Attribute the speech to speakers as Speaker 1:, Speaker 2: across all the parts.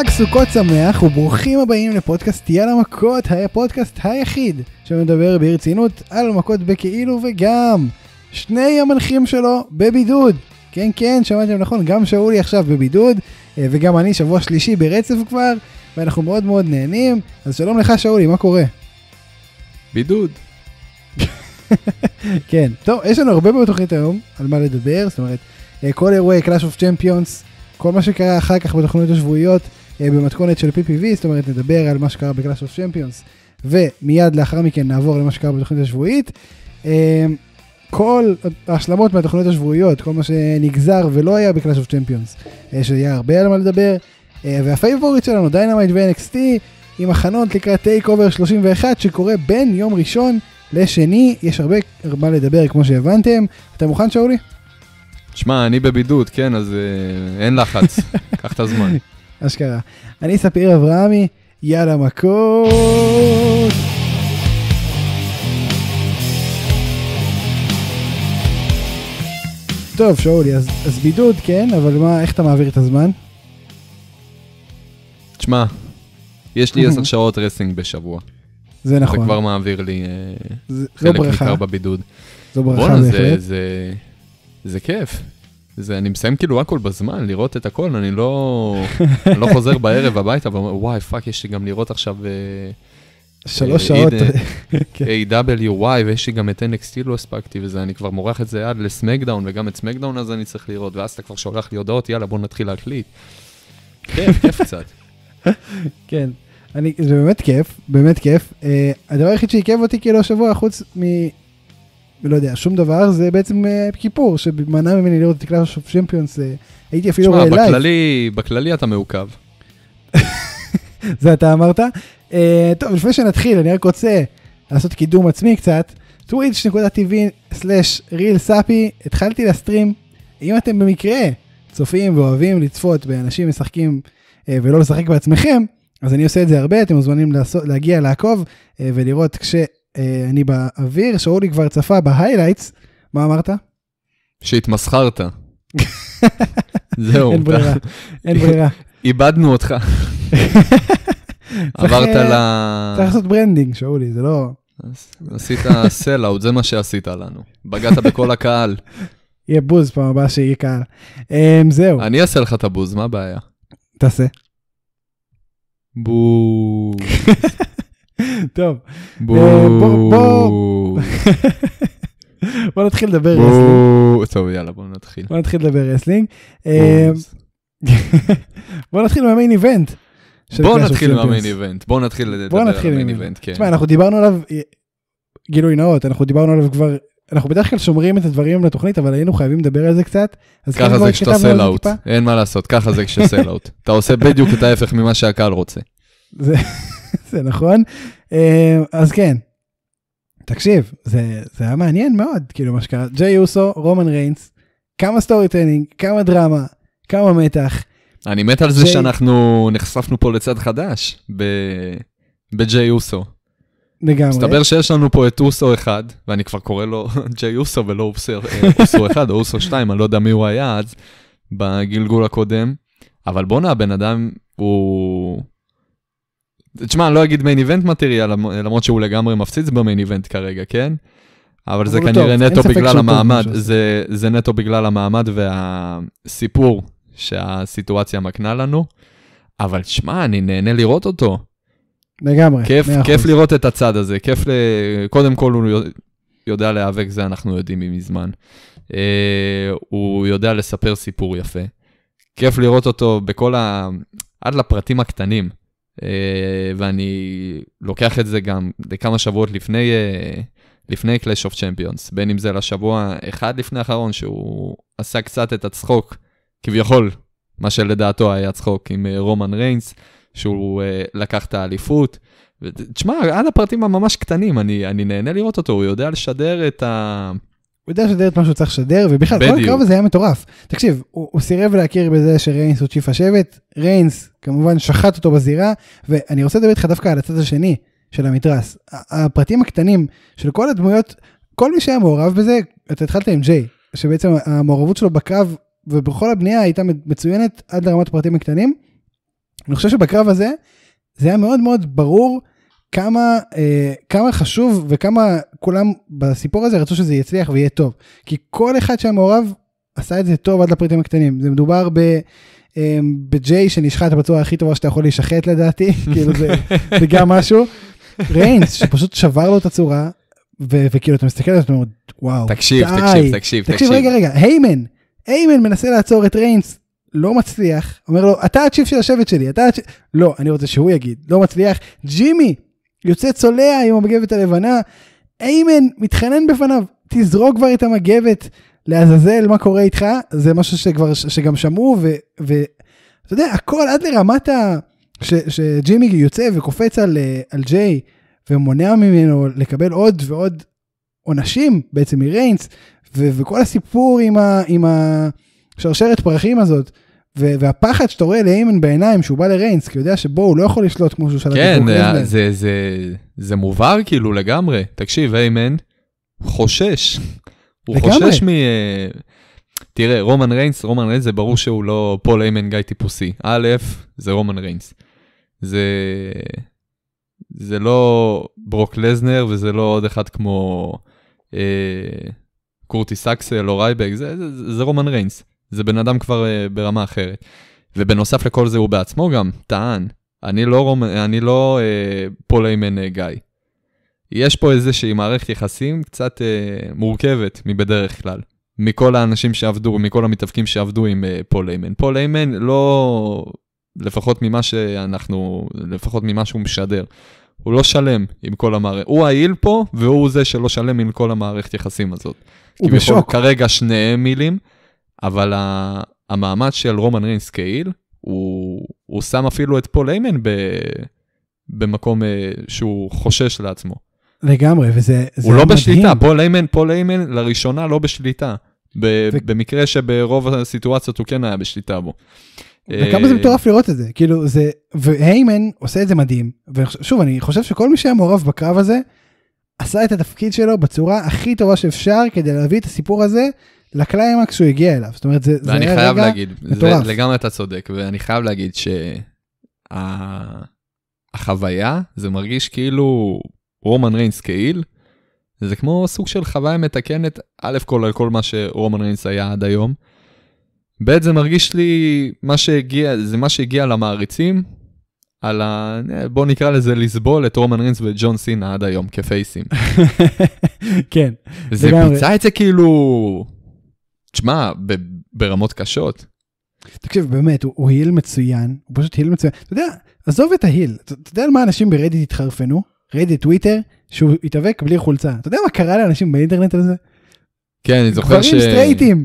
Speaker 1: חג סוכות שמח וברוכים הבאים לפודקאסט יאללה מכות, הפודקאסט היחיד שמדבר ברצינות על מכות בכאילו וגם שני המנחים שלו בבידוד. כן כן, שמעתם נכון, גם שאולי עכשיו בבידוד אה, וגם אני שבוע שלישי ברצף כבר ואנחנו מאוד מאוד נהנים. אז שלום לך שאולי, מה קורה? בידוד. כן, טוב, יש לנו הרבה מאוד תוכנית היום על מה לדבר, זאת אומרת, אה, כל אירועי Clash אוף צ'מפיונס. כל מה שקרה אחר כך בתוכניות השבועיות, אה, במתכונת של PPV, זאת אומרת נדבר על מה שקרה בקלאס אוף צ'מפיונס, ומיד לאחר מכן נעבור למה שקרה בתוכנית השבועית. אה, כל ההשלמות מהתוכניות השבועיות, כל מה שנגזר ולא היה בקלאס אוף צ'מפיונס, אה, שהיה הרבה על מה לדבר, והפייבוריט שלנו, דיינמייט ו-NXT, עם הכנות לקראת טייק אובר 31 שקורה בין יום ראשון לשני, יש הרבה מה לדבר כמו שהבנתם. אתה מוכן שאולי?
Speaker 2: שמע, אני בבידוד, כן, אז אין לחץ, קח את הזמן.
Speaker 1: אשכרה. אני ספיר אברהמי, יאללה מכות! טוב, שאולי, אז, אז בידוד, כן, אבל מה, איך אתה מעביר את הזמן?
Speaker 2: תשמע, יש לי עשר שעות רסינג בשבוע. זה נכון. זה כבר מעביר לי אה, זה, חלק ניכר בבידוד. זו ברכה בהחלט. בואנה, זה, זה, זה כיף, זה, אני מסיים כאילו הכל בזמן, לראות את הכל, אני לא, אני לא חוזר בערב הביתה ואומר, וואי, פאק, יש לי גם לראות עכשיו... אה, שלוש אה, שעות. A.W. כן. וואי, ויש לי גם את NXT לא הספקתי וזה, אני כבר מורח את זה עד לסמקדאון, וגם את סמקדאון הזה אני צריך לראות, ואז אתה כבר שולח לי הודעות, יאללה, בוא נתחיל להקליט. כיף, כן, כיף קצת. כן,
Speaker 1: אני, זה באמת כיף, באמת כיף. Uh, הדבר היחיד שעיכב אותי כאילו השבוע, חוץ ולא יודע, שום דבר, זה בעצם אה, כיפור, שמנע ממני לראות את קלאש אוף צ'מפיונס, אה, הייתי אפילו רואה לייב. תשמע,
Speaker 2: בכללי, בכללי אתה מעוכב.
Speaker 1: זה אתה אמרת? אה, טוב, לפני שנתחיל, אני רק רוצה לעשות קידום עצמי קצת. twitch.tv/realsappy, התחלתי לסטרים. אם אתם במקרה צופים ואוהבים לצפות באנשים משחקים ולא לשחק בעצמכם, אז אני עושה את זה הרבה, אתם מוזמנים לעשות, להגיע לעקוב ולראות כש... אה, אני באוויר, שאולי כבר צפה בהיילייטס, מה אמרת?
Speaker 2: שהתמסחרת. זהו. אין ברירה, אין ברירה. איבדנו אותך. עברת אה, ל... צריך לעשות
Speaker 1: ברנדינג, שאולי, זה לא...
Speaker 2: עשית סל זה מה שעשית לנו. בגעת בכל הקהל.
Speaker 1: יהיה בוז פעם הבאה שיהיה קהל. אמ, זהו.
Speaker 2: אני אעשה לך את הבוז, מה הבעיה? תעשה. בוז. טוב, בואו אה,
Speaker 1: בואו נתחיל לדבר רסלינג. טוב, יאללה, בואו נתחיל. בואו נתחיל לדבר רסלינג. בואו נתחיל מהמיין איבנט. בואו נתחיל מהמיין איבנט, בואו נתחיל לדבר על המיין איבנט. כן. תשמע, אנחנו דיברנו עליו, אה, גילוי נאות, אנחנו דיברנו עליו כבר, אנחנו בדרך כלל שומרים את הדברים לתוכנית, אבל היינו חייבים לדבר על זה קצת. ככה זה כשאתה סל אאוט,
Speaker 2: אין מה לעשות, ככה זה כשסל אאוט. אתה עושה בדיוק את ההפך ממה שהקהל רוצה.
Speaker 1: זה נכון? אה, אז כן, תקשיב, זה, זה היה מעניין מאוד, כאילו מה שקרה, ג'יי אוסו, רומן ריינס, כמה סטורי טיינינג, כמה דרמה, כמה מתח.
Speaker 2: אני מת על זה ג'י... שאנחנו נחשפנו פה לצד חדש ב... בג'יי אוסו. לגמרי. מסתבר שיש לנו פה את אוסו אחד, ואני כבר קורא לו ג'יי אוסו ולא אוסר, אה, אוסו אחד או אוסו שתיים, אני לא יודע מי הוא היה אז, בגלגול הקודם. אבל בואנה, הבן אדם הוא תשמע, אני לא אגיד מיין איבנט מטריאל, למרות שהוא לגמרי מפציץ במיין איבנט כרגע, כן? אבל זה כנראה נטו בגלל המעמד, זה, זה נטו בגלל המעמד והסיפור שהסיטואציה מקנה לנו. אבל שמע, אני נהנה לראות אותו.
Speaker 1: לגמרי, כיף, כיף
Speaker 2: לראות את הצד הזה, כיף ל... קודם כל הוא יודע להיאבק, זה אנחנו יודעים מזמן. אה, הוא יודע לספר סיפור יפה. כיף לראות אותו בכל ה... עד לפרטים הקטנים. אה, ואני לוקח את זה גם לכמה שבועות לפני, אה, לפני Clash of Champions, בין אם זה לשבוע אחד לפני האחרון, שהוא עשה קצת את הצחוק, כביכול, מה שלדעתו היה צחוק עם אה, רומן ריינס, שהוא לקח את האליפות. תשמע, עד הפרטים הממש קטנים, אני, אני נהנה לראות אותו, הוא יודע לשדר
Speaker 1: את ה... הוא יודע לשדר את מה שהוא צריך לשדר, ובכלל, בדיוק. כל הקרב הזה היה מטורף. תקשיב, הוא, הוא סירב להכיר בזה שריינס הוא צ'יפה שבט, ריינס כמובן שחט אותו בזירה, ואני רוצה לדבר איתך דווקא על הצד השני של המתרס. הפרטים הקטנים של כל הדמויות, כל מי שהיה מעורב בזה, אתה התחלת עם ג'יי, שבעצם המעורבות שלו בקרב ובכל הבנייה הייתה מצוינת עד לרמת הפרטים הקטנים. אני חושב שבקרב הזה, זה היה מאוד מאוד ברור כמה, אה, כמה חשוב וכמה כולם בסיפור הזה רצו שזה יצליח ויהיה טוב. כי כל אחד שהיה מעורב עשה את זה טוב עד לפריטים הקטנים. זה מדובר ב... אמ, בג'יי שנשחט בצורה הכי טובה שאתה יכול להישחט לדעתי, כאילו זה, זה גם משהו. ריינס שפשוט שבר לו את הצורה, ו- וכאילו אתה מסתכל ואתה אומר וואו, תקשיב, די. תקשיב, תקשיב, תקשיב. רגע, רגע, היימן, היימן מנסה לעצור את ריינס, לא מצליח, אומר לו, אתה הצ'יפ של השבט שלי, אתה הצ'יפ, לא, אני רוצה שהוא יגיד, לא מצליח, ג'ימי יוצא צולע עם המגבת הלבנה, איימן מתחנן בפניו, תזרוק כבר את המגבת לעזאזל, מה קורה איתך? זה משהו שכבר, שגם שמעו, ואתה יודע, הכל עד לרמת ה... ש, שג'ימי יוצא וקופץ על, אה, על ג'יי ומונע ממנו לקבל עוד ועוד עונשים בעצם מריינס, ו, וכל הסיפור עם, ה, עם השרשרת פרחים הזאת. והפחד שאתה רואה לאיימן בעיניים שהוא בא לריינס, כי הוא יודע שבו הוא לא יכול לשלוט כמו שהוא שלט. כן, זה, אה,
Speaker 2: זה, זה, זה מובהר כאילו לגמרי. תקשיב, איימן חושש. הוא לגמרי. חושש מ... אה, תראה, רומן ריינס, רומן ריינס זה ברור שהוא לא פול איימן גיא טיפוסי. א', זה רומן ריינס. זה... זה לא ברוק לזנר וזה לא עוד אחד כמו אה, קורטיס אקסל או רייבק, זה, זה, זה, זה רומן ריינס. זה בן אדם כבר אה, ברמה אחרת. ובנוסף לכל זה הוא בעצמו גם טען, אני לא, אני לא אה, פוליימן אה, גיא. יש פה איזושהי מערכת יחסים קצת אה, מורכבת מבדרך כלל. מכל האנשים שעבדו, מכל המתאבקים שעבדו עם אה, פול איימן. פול איימן לא, לפחות ממה שאנחנו, לפחות ממה שהוא משדר, הוא לא שלם עם כל המערכת. הוא העיל פה, והוא זה שלא שלם עם כל המערכת יחסים הזאת. הוא בשוק. כרגע שניהם מילים. אבל המאמץ של רומן ריינס קהיל, הוא, הוא שם אפילו את פול איימן ב, במקום אה, שהוא חושש לעצמו.
Speaker 1: לגמרי, וזה הוא מדהים. הוא לא בשליטה, פול איימן,
Speaker 2: פול איימן לראשונה לא בשליטה. ו... במקרה שברוב הסיטואציות הוא כן היה בשליטה בו. וכמה זה אה, מטורף
Speaker 1: לראות את זה, כאילו זה, והיימן עושה את זה מדהים, ושוב, אני חושב שכל מי שהיה מעורב בקרב הזה, עשה את התפקיד שלו בצורה הכי טובה שאפשר כדי להביא את הסיפור הזה לקליימקס שהוא הגיע אליו. זאת אומרת, זה, זה היה חייב רגע להגיד, מטורף. זה, לגמרי
Speaker 2: אתה צודק, ואני חייב להגיד שהחוויה, שה... זה מרגיש כאילו רומן ריינס קהיל, זה כמו סוג של חוויה מתקנת, א' כל על כל מה שרומן ריינס היה עד היום. ב' זה מרגיש לי מה שהגיע, זה מה שהגיע למעריצים, על ה... בוא נקרא לזה לסבול את רומן רינס וג'ון סינה עד היום כפייסים.
Speaker 1: כן. זה ביצע
Speaker 2: את זה כאילו תשמע, ברמות קשות.
Speaker 1: תקשיב, באמת, הוא, הוא היל מצוין, הוא פשוט היל מצוין. אתה יודע, עזוב את ההיל, אתה, אתה יודע על מה אנשים ברדיט התחרפנו? רדיט, טוויטר, שהוא התאבק בלי חולצה. אתה יודע מה קרה לאנשים באינטרנט על זה?
Speaker 2: כן, אני זוכר ש... גברים סטרייטים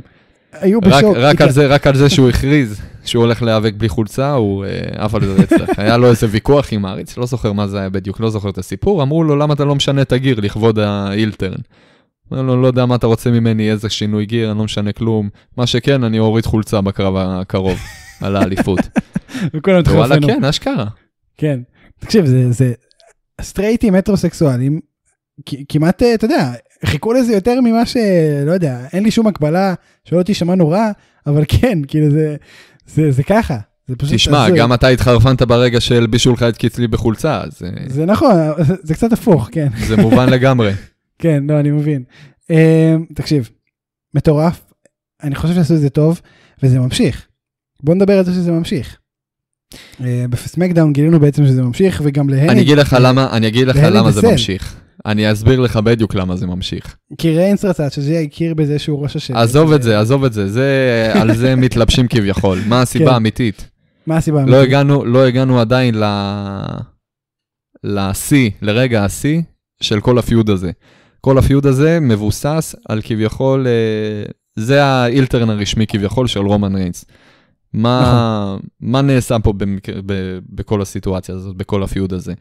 Speaker 2: היו בשוק. רק, על זה, רק על זה שהוא הכריז שהוא הולך להיאבק בלי חולצה, הוא אה, עף על זה אצלך. היה לו איזה ויכוח עם האריץ, לא זוכר מה זה היה בדיוק, לא זוכר את הסיפור. אמרו לו, למה אתה לא משנה את הגיר לכבוד האילטרן? אומר לו, לא יודע מה אתה רוצה ממני, איזה שינוי גיר, אני לא משנה כלום. מה שכן, אני אוריד חולצה בקרב הקרוב על האליפות. וכולם התחרפנו. וואלה, כן, אשכרה.
Speaker 1: כן. תקשיב, זה, זה סטרייטים הטרוסקסואלים, כמעט, אה, אתה יודע, חיכו לזה יותר ממה ש... לא יודע, אין לי שום הקבלה, שלא תשמע נורא, אבל כן, כאילו זה, זה, זה ככה. זה פשוט... תשמע, תעזור. גם
Speaker 2: אתה התחרפנת ברגע שהלבישו לך את קיצלי בחולצה, אז... אה,
Speaker 1: זה נכון, זה קצת הפוך, כן. זה מובן לגמרי. כן, לא, אני מבין. אמ, תקשיב, מטורף, אני חושב שעשו את זה טוב, וזה ממשיך. בוא נדבר על זה שזה ממשיך. אה, בסמקדאון גילינו בעצם שזה ממשיך, וגם להניג... אני אגיד לך למה, אני אגיד לך למה זה ממשיך.
Speaker 2: אני אסביר לך בדיוק למה זה ממשיך.
Speaker 1: כי ריינס רצה שזה יכיר בזה שהוא ראש השבט.
Speaker 2: עזוב את זה, עזוב את זה, זה, על זה מתלבשים כביכול. מה הסיבה כן. האמיתית? מה הסיבה לא האמיתית? לא הגענו, לא הגענו עדיין לשיא, לרגע השיא של כל הפיוד הזה. כל הפיוד הזה מבוסס על כביכול, אה, זה האילטרן הרשמי כביכול של רומן ריינס. מה, נכון. מה נעשה פה במק... ב... בכל הסיטואציה הזאת, בכל הפיוד הזה?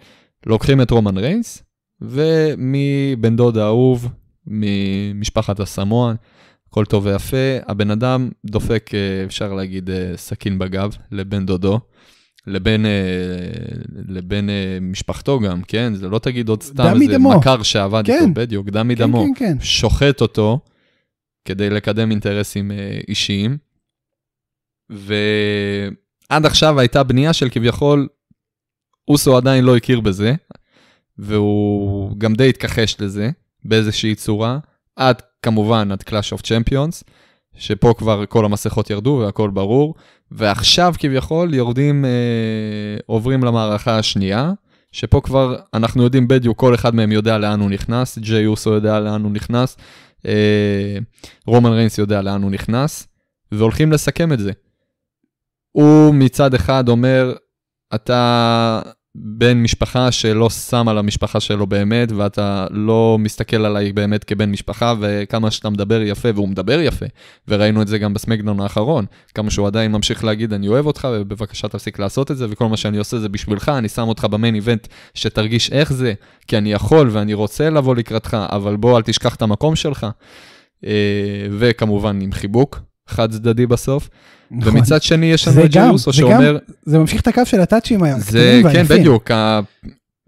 Speaker 2: לוקחים את רומן ריינס, ומבן דוד האהוב, ממשפחת הסמואן, הכל טוב ויפה, הבן אדם דופק, אה, אפשר להגיד, אה, סכין בגב לבן דודו. לבין, אה, לבין אה, משפחתו גם, כן? זה לא תגיד עוד סתם איזה דמו. מכר שעבד כן. איתו, בדיוק, דם מדמו. כן, כן, כן. שוחט אותו כדי לקדם אינטרסים אה, אישיים. ועד עכשיו הייתה בנייה של כביכול, אוסו עדיין לא הכיר בזה, והוא גם די התכחש לזה באיזושהי צורה, עד כמובן עד קלאש אוף צ'מפיונס, שפה כבר כל המסכות ירדו והכל ברור. ועכשיו כביכול יורדים, אה, עוברים למערכה השנייה, שפה כבר אנחנו יודעים בדיוק, כל אחד מהם יודע לאן הוא נכנס, ג'יי אוסו יודע לאן הוא נכנס, אה, רומן ריינס יודע לאן הוא נכנס, והולכים לסכם את זה. הוא מצד אחד אומר, אתה בן משפחה שלא שם על המשפחה שלו באמת, ואתה לא מסתכל עליי באמת כבן משפחה, וכמה שאתה מדבר יפה, והוא מדבר יפה, וראינו את זה גם בסמקדון האחרון, כמה שהוא עדיין ממשיך להגיד, אני אוהב אותך, ובבקשה תפסיק לעשות את זה, וכל מה שאני עושה זה בשבילך, אני שם אותך במיין איבנט, שתרגיש איך זה, כי אני יכול ואני רוצה לבוא לקראתך, אבל בוא, אל תשכח את המקום שלך. אה, וכמובן עם חיבוק חד צדדי בסוף. נכון. ומצד שני יש לנו את ג'רוסו שאומר...
Speaker 1: זה ממשיך את הקו של הטאצ'ים היום, זה, כן, והיפים. בדיוק.
Speaker 2: ה...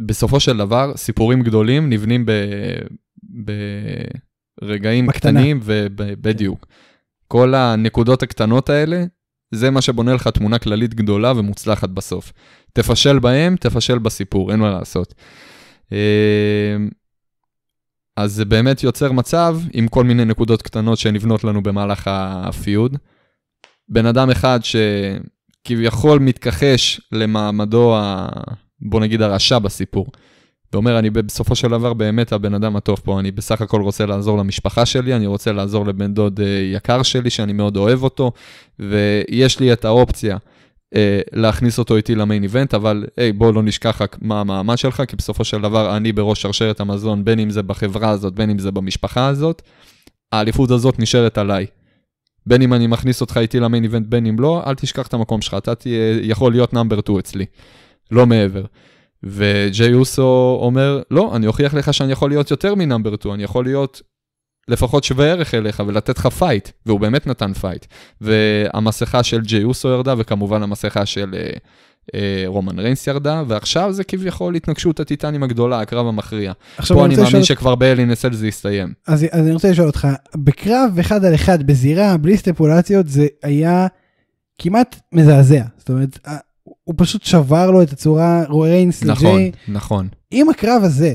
Speaker 2: בסופו של דבר, סיפורים גדולים נבנים ברגעים קטנים, ובדיוק. כל הנקודות הקטנות האלה, זה מה שבונה לך תמונה כללית גדולה ומוצלחת בסוף. תפשל בהם, תפשל בסיפור, אין מה לעשות. אמ, אז זה באמת יוצר מצב עם כל מיני נקודות קטנות שנבנות לנו במהלך הפיוד, בן אדם אחד שכביכול מתכחש למעמדו, ה... בוא נגיד, הרשע בסיפור. ואומר, אני בסופו של דבר באמת הבן אדם הטוב פה, אני בסך הכל רוצה לעזור למשפחה שלי, אני רוצה לעזור לבן דוד אה, יקר שלי, שאני מאוד אוהב אותו, ויש לי את האופציה Uh, להכניס אותו איתי למיין איבנט, אבל היי, hey, בוא לא נשכח רק מה המעמד שלך, כי בסופו של דבר אני בראש שרשרת המזון, בין אם זה בחברה הזאת, בין אם זה במשפחה הזאת. האליפות הזאת נשארת עליי, בין אם אני מכניס אותך איתי למיין איבנט, בין אם לא, אל תשכח את המקום שלך, אתה תהיה, יכול להיות נאמבר 2 אצלי, לא מעבר. וג'יי אוסו אומר, לא, אני אוכיח לך שאני יכול להיות יותר מנאמבר 2, אני יכול להיות לפחות שווה ערך אליך ולתת לך פייט, והוא באמת נתן פייט. והמסכה של ג'יי אוסו ירדה, וכמובן המסכה של... Uh, אה, רומן ריינס ירדה, ועכשיו זה כביכול התנגשות הטיטנים הגדולה, הקרב המכריע. פה אני מאמין שכבר באלינסל זה יסתיים.
Speaker 1: אז, אז אני רוצה לשאול אותך, בקרב אחד על אחד בזירה, בלי סטפולציות, זה היה כמעט מזעזע. זאת אומרת, הוא פשוט שבר לו את הצורה, ריינס לג'יי. נכון, לג'י. נכון. אם הקרב הזה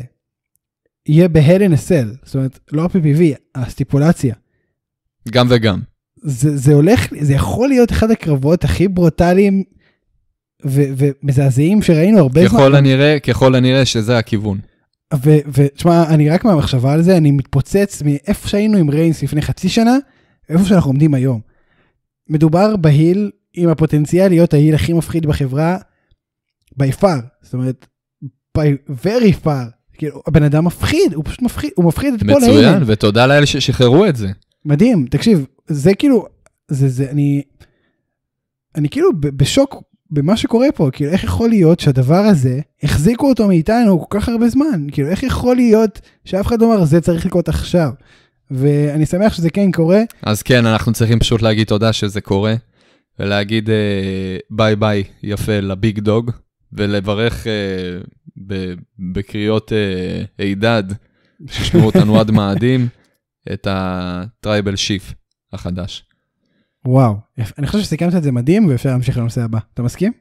Speaker 1: יהיה בהלינסל, זאת אומרת, לא ה-PPV, הסטיפולציה. גם וגם. זה, זה הולך, זה יכול להיות אחד הקרבות הכי ברוטליים. ומזעזעים שראינו הרבה ככל זמן. ככל
Speaker 2: הנראה, ככל הנראה שזה הכיוון.
Speaker 1: ותשמע, אני רק מהמחשבה על זה, אני מתפוצץ מאיפה שהיינו עם ריינס לפני חצי שנה, איפה שאנחנו עומדים היום. מדובר בהיל עם הפוטנציאל להיות ההיל הכי מפחיד בחברה, by far, זאת אומרת, by very far, כאילו, הבן אדם מפחיד, הוא פשוט מפחיד, הוא מפחיד את כל ההילים. מצוין,
Speaker 2: ותודה לאלה ששחררו את זה.
Speaker 1: מדהים, תקשיב, זה כאילו, זה, זה, אני, אני כאילו בשוק במה שקורה פה, כאילו איך יכול להיות שהדבר הזה, החזיקו אותו מאיתנו כל כך הרבה זמן, כאילו איך יכול להיות שאף אחד לא אמר זה צריך לקרות עכשיו. ואני שמח שזה כן קורה.
Speaker 2: אז כן, אנחנו צריכים פשוט להגיד תודה שזה קורה, ולהגיד אה, ביי ביי יפה לביג דוג, ולברך אה, ב- בקריאות אה, הידד, שישמעו אותנו עד מאדים, את הטרייבל שיף החדש.
Speaker 1: וואו, אני חושב שסיכמת את זה מדהים ואפשר להמשיך לנושא הבא. אתה מסכים?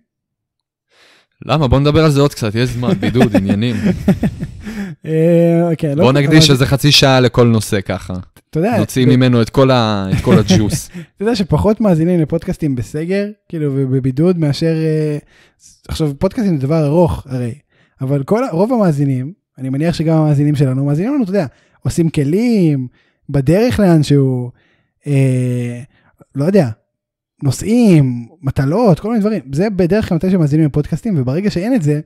Speaker 2: למה? בוא נדבר על זה עוד קצת, יש זמן, בידוד, עניינים.
Speaker 1: אה, אוקיי, לא... בוא נקדיש איזה
Speaker 2: חצי שעה לכל נושא ככה. אתה יודע... נוציא ממנו את כל הג'וס.
Speaker 1: אתה יודע שפחות מאזינים לפודקאסטים בסגר, כאילו, ובבידוד, מאשר... אה, עכשיו, פודקאסטים זה דבר ארוך, הרי, אבל רוב המאזינים, אני מניח שגם המאזינים שלנו, מאזינים לנו, אתה יודע, עושים כלים, בדרך לאנשהו, אה, לא יודע, נושאים, מטלות, כל מיני דברים. זה בדרך כלל מתי שמאזינים לפודקאסטים, וברגע שאין את זה,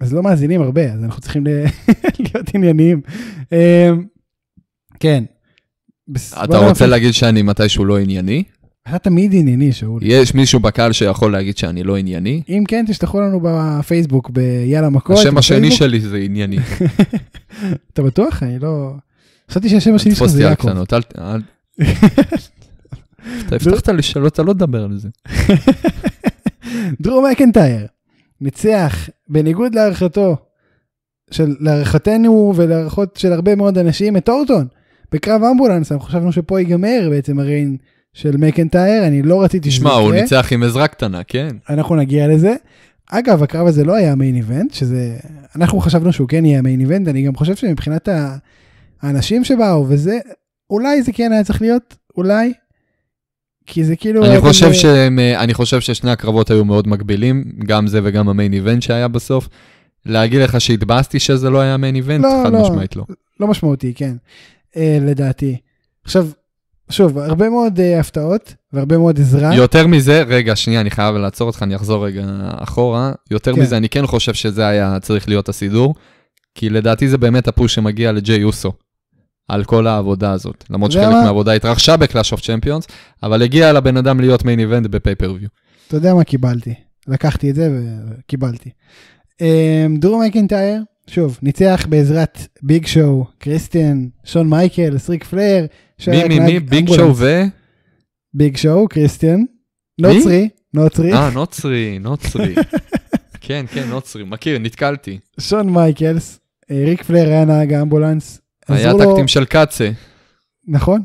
Speaker 1: אז לא מאזינים הרבה, אז אנחנו צריכים להיות ענייניים. אמ, כן. אתה רוצה להגיד
Speaker 2: שאני מתישהו לא ענייני?
Speaker 1: אתה תמיד ענייני, שאול.
Speaker 2: יש מישהו בקהל שיכול להגיד שאני לא ענייני?
Speaker 1: אם כן, תשלחו לנו בפייסבוק ביאללה מכות. השם השני שלי זה ענייני. אתה בטוח? אני לא... חשבתי שהשם השני שלך זה יעקב.
Speaker 2: אתה הבטחת לשאלות, אתה לא תדבר על זה.
Speaker 1: דרום מקנטייר ניצח בניגוד להערכתו של להערכתנו ולהערכות של הרבה מאוד אנשים את אורטון בקרב אמבולנס אנחנו חשבנו שפה ייגמר בעצם הריין של מקנטייר אני לא רציתי שזה יקרה. תשמע הוא ניצח
Speaker 2: עם עזרה קטנה כן
Speaker 1: אנחנו נגיע לזה. אגב הקרב הזה לא היה המיין איבנט שזה אנחנו חשבנו שהוא כן יהיה המיין איבנט אני גם חושב שמבחינת האנשים שבאו וזה אולי זה כן היה צריך להיות אולי כי זה כאילו... אני חושב, ב... שהם,
Speaker 2: אה, אני חושב ששני הקרבות היו מאוד מגבילים, גם זה וגם המיין איבנט שהיה בסוף. להגיד לך שהתבאסתי שזה לא היה מיין איבנט? לא, חד לא, משמעית לא.
Speaker 1: לא משמעותי, כן, אה, לדעתי. עכשיו, שוב, הרבה מאוד אה, הפתעות והרבה מאוד עזרה. יותר
Speaker 2: מזה, רגע, שנייה, אני חייב לעצור אותך, אני אחזור רגע אחורה. יותר כן. מזה, אני כן חושב שזה היה צריך להיות הסידור, כי לדעתי זה באמת הפוש שמגיע לג'יי אוסו. על כל העבודה הזאת. למרות שחלק מה... מהעבודה התרחשה בקלאש אוף צ'מפיונס, אבל הגיע לבן אדם להיות מיין איבנט בפייפריוויו.
Speaker 1: אתה יודע מה קיבלתי? לקחתי את זה וקיבלתי. אמ, דרום מקינטייר, שוב, ניצח בעזרת ביג שואו, קריסטיאן, שון מייקל, סריק פלייר. מי, מי, מי? ביג שואו ו? ביג שואו, קריסטיאן. נוצרי, נוצרי. אה, נוצרי,
Speaker 2: נוצרי. כן, כן, נוצרי, מכיר, נתקלתי.
Speaker 1: שון מייקלס, אה, ריק פלר היה נהג האמבולנס, היה טקטים לא-
Speaker 2: של קאצה.
Speaker 1: נכון.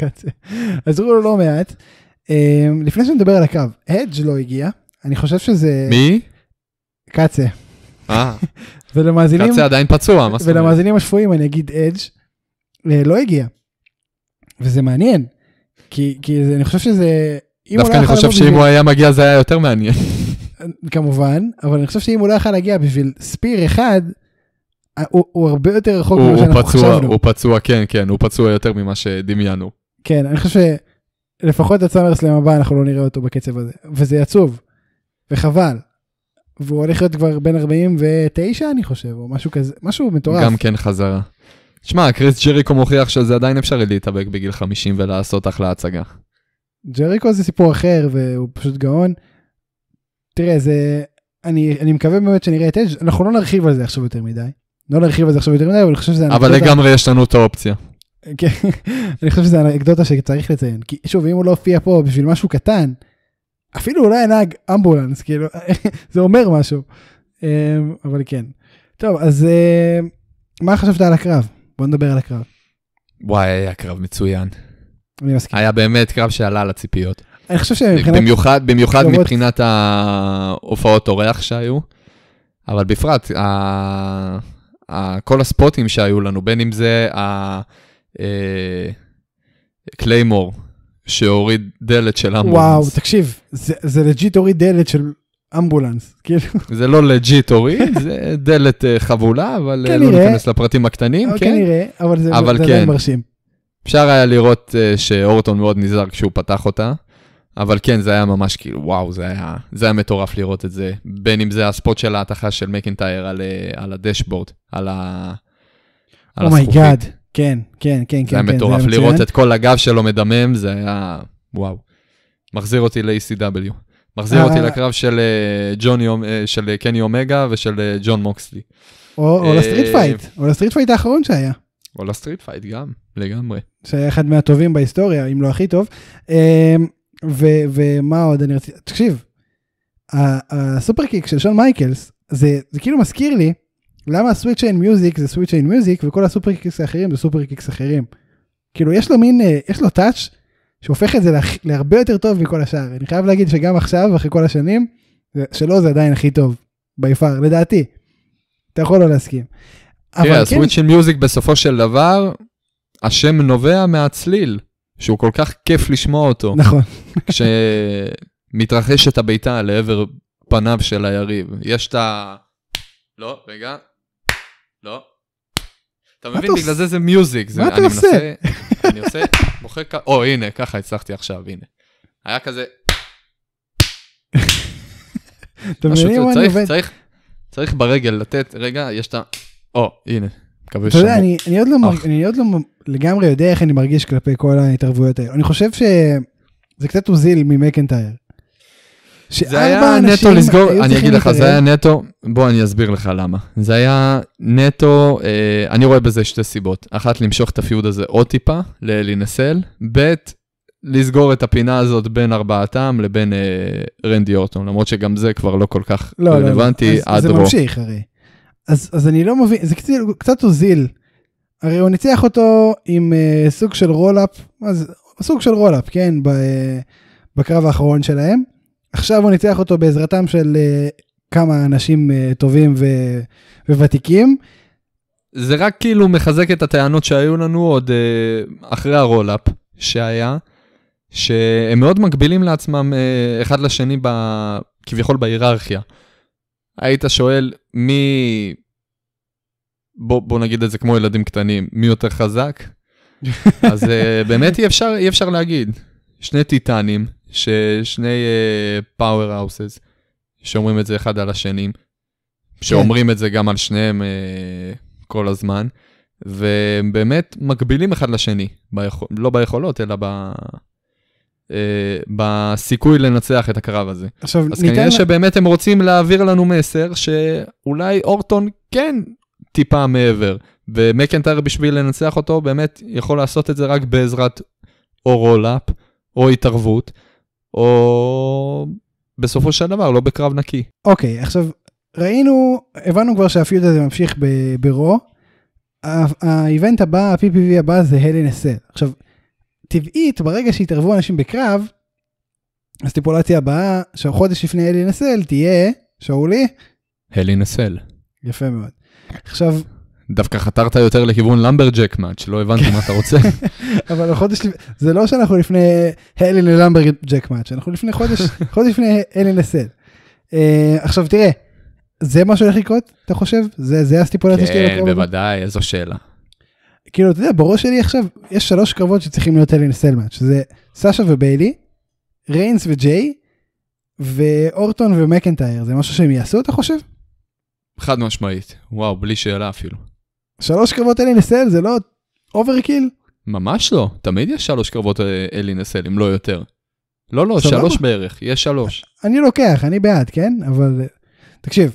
Speaker 1: קאצה. עזרו לו לא מעט. אמ, לפני שנדבר על הקו, אדג' לא הגיע, אני חושב שזה... מי? קאצה. אה. ולמאזינים... קאצה עדיין פצוע, מה זאת אומרת? ולמאזינים השפויים אני אגיד אדג' אה, לא הגיע. וזה מעניין, כי, כי זה, אני חושב שזה... דווקא לא אני חושב שאם הוא
Speaker 2: היה מגיע זה היה יותר מעניין.
Speaker 1: כמובן, אבל אני חושב שאם הוא לא יכל להגיע בשביל ספיר אחד, אה, הוא, הוא הרבה יותר רחוק ממה שאנחנו פצוע, חשבנו.
Speaker 2: הוא פצוע, כן, כן, הוא פצוע יותר ממה שדמיינו.
Speaker 1: כן, אני חושב שלפחות עד סמרסלאם הבא אנחנו לא נראה אותו בקצב הזה, וזה עצוב, וחבל. והוא הולך להיות כבר בין 49 אני חושב, או משהו כזה, משהו מטורף. גם
Speaker 2: כן חזרה. שמע, קריס ג'ריקו מוכיח שזה עדיין אפשרי להתאבק בגיל 50 ולעשות אחלה הצגה.
Speaker 1: ג'ריקו זה סיפור אחר והוא פשוט גאון. תראה, זה... אני, אני מקווה באמת שנראה את אג', אנחנו לא נרחיב על זה עכשיו יותר מדי. לא להרחיב על זה עכשיו יותר מדי, אבל אני חושב שזה אבל לגמרי יש
Speaker 2: לנו את האופציה.
Speaker 1: כן, אני חושב שזה אנקדוטה שצריך לציין. כי שוב, אם הוא לא הופיע פה בשביל משהו קטן, אפילו אולי נהג אמבולנס, כאילו, זה אומר משהו. אמ, אבל כן. טוב, אז אמ, מה חשבת על הקרב? בוא נדבר על הקרב.
Speaker 2: וואי, היה קרב מצוין. אני מסכים. היה באמת קרב שעלה על הציפיות.
Speaker 1: אני חושב שמבחינת... במיוחד, במיוחד קרבות...
Speaker 2: מבחינת ההופעות אורח שהיו, אבל בפרט, כל הספוטים שהיו לנו, בין אם זה הקליימור, אה, שהוריד דלת של אמבולנס. וואו,
Speaker 1: תקשיב, זה, לג'יט הוריד דלת של אמבולנס, כאילו.
Speaker 2: זה לא לג'יט הוריד, זה דלת אה, חבולה, אבל אה, לא ניכנס לפרטים הקטנים, כן? כנראה, אבל זה, אבל כן. מרשים. אפשר היה לראות שאורטון מאוד נזהר כשהוא פתח אותה. אבל כן, זה היה ממש כאילו, וואו, זה היה, זה היה מטורף לראות את זה. בין אם זה הספוט של ההתכה של מקינטייר על, אה, על הדשבורד, על, ה, על oh הזכוכית.
Speaker 1: כן, כן, כן, כן. זה כן, היה כן, מטורף זה היה לראות את
Speaker 2: כל הגב שלו מדמם, זה היה, וואו. מחזיר אותי ל-ECW. מחזיר אה, אותי אה. לקרב של, ג'וני, של קני אומגה ושל ג'ון מוקסלי. או, או לסטריט פייט,
Speaker 1: או לסטריט פייט האחרון שהיה.
Speaker 2: או לסטריט פייט גם, לגמרי.
Speaker 1: שהיה אחד מהטובים בהיסטוריה, אם לא הכי טוב. אמ, ו- ומה עוד אני רציתי, תקשיב, הסופרקיק של שון מייקלס, זה, זה כאילו מזכיר לי למה הסוויט שיין מיוזיק זה סוויט שיין מיוזיק וכל הסופרקיקס האחרים זה סופרקיקס אחרים. כאילו יש לו מין, אה, יש לו טאץ' שהופך את זה לה, להרבה יותר טוב מכל השאר. אני חייב להגיד שגם עכשיו, אחרי כל השנים, שלו זה עדיין הכי טוב, בי פאר, לדעתי. אתה יכול לא להסכים. תראה, הסוויט
Speaker 2: שיין מיוזיק בסופו של דבר, השם נובע מהצליל. שהוא כל כך כיף לשמוע אותו. נכון. כשמתרחשת הבעיטה לעבר פניו של היריב. יש את ה... לא, רגע. לא. אתה מבין? אתה בגלל זה זה מיוזיק. מה זה, אתה אני עושה? מנסה, אני עושה, מוחק כ... או הנה, ככה הצלחתי עכשיו, הנה. היה כזה...
Speaker 1: אתה מבין צריך,
Speaker 2: צריך, צריך ברגל לתת, רגע, יש את ה... או, הנה. מקווה ש... אתה יודע, אני,
Speaker 1: אני עוד לא, מרג... אני עוד לא לגמרי יודע איך אני מרגיש כלפי כל ההתערבויות האלה. אני חושב שזה קצת הוזיל ממקנטייר. זה היה נטו לסגור, אני אגיד לך, זה היה נטו,
Speaker 2: בוא אני אסביר לך למה. זה היה נטו, אה, אני רואה בזה שתי סיבות. אחת, למשוך את הפיוד הזה עוד טיפה, להינשל. ב', לסגור את הפינה הזאת בין ארבעתם לבין אה, רנדי אורטון, למרות שגם זה כבר לא כל כך לא, רלוונטי לא, לא. עד רו. זה ממשיך הרי.
Speaker 1: אז, אז אני לא מבין, זה קצת, קצת הוזיל. הרי הוא ניצח אותו עם uh, סוג של רולאפ, אז סוג של רולאפ, כן, ב, uh, בקרב האחרון שלהם. עכשיו הוא ניצח אותו בעזרתם של uh, כמה אנשים uh, טובים ו, וותיקים.
Speaker 2: זה רק כאילו מחזק את הטענות שהיו לנו עוד uh, אחרי הרולאפ שהיה, שהם מאוד מקבילים לעצמם uh, אחד לשני ב, כביכול בהיררכיה. היית שואל מי... בוא, בוא נגיד את זה כמו ילדים קטנים, מי יותר חזק? אז אה, באמת אי אפשר, אי אפשר להגיד. שני טיטנים, שני פאוור uh, האוסס, שאומרים את זה אחד על השני, שאומרים את זה גם על שניהם uh, כל הזמן, ובאמת מקבילים אחד לשני, ביכול, לא ביכולות, אלא ב... אה, בסיכוי לנצח את הקרב הזה. עכשיו, אז ניתן... אז כנראה שבאמת הם רוצים להעביר לנו מסר שאולי אורטון כן טיפה מעבר, ומקנטייר בשביל לנצח אותו באמת יכול לעשות את זה רק בעזרת או רולאפ, או התערבות, או בסופו של דבר לא בקרב נקי.
Speaker 1: אוקיי, okay, עכשיו ראינו, הבנו כבר שהפיוד הזה ממשיך ברו, האיבנט הבא, ה-PPV הבא זה הלן אסל. עכשיו, טבעית, ברגע שהתערבו אנשים בקרב, הסטיפולציה הבאה, שהחודש לפני אלי נסל תהיה, שאולי?
Speaker 2: אלי נסל.
Speaker 1: יפה מאוד. עכשיו...
Speaker 2: דווקא חתרת יותר לכיוון למברג'ק מאץ', שלא הבנתי מה אתה רוצה.
Speaker 1: אבל החודש, זה לא שאנחנו לפני אלי ללמברג'ק מאץ', אנחנו לפני חודש, חודש לפני אלי נסל. Uh, עכשיו תראה, זה מה שהולך לקרות, אתה חושב? זה, זה הסטיפולציה שלי? כן,
Speaker 2: בוודאי, איזו שאלה.
Speaker 1: כאילו, אתה יודע, בראש שלי עכשיו, יש שלוש קרבות שצריכים להיות אלה סלמן, שזה סאשה וביילי, ריינס וג'יי, ואורטון ומקנטייר, זה משהו שהם יעשו, אתה חושב?
Speaker 2: חד משמעית, וואו, בלי שאלה אפילו.
Speaker 1: שלוש קרבות אלה לסל זה לא אוברקיל?
Speaker 2: ממש לא, תמיד יש שלוש קרבות אלי אה, נסל, אם לא יותר. לא, לא, סבבה. שלוש בערך, יש שלוש.
Speaker 1: אני לוקח, אני בעד, כן? אבל אה, תקשיב,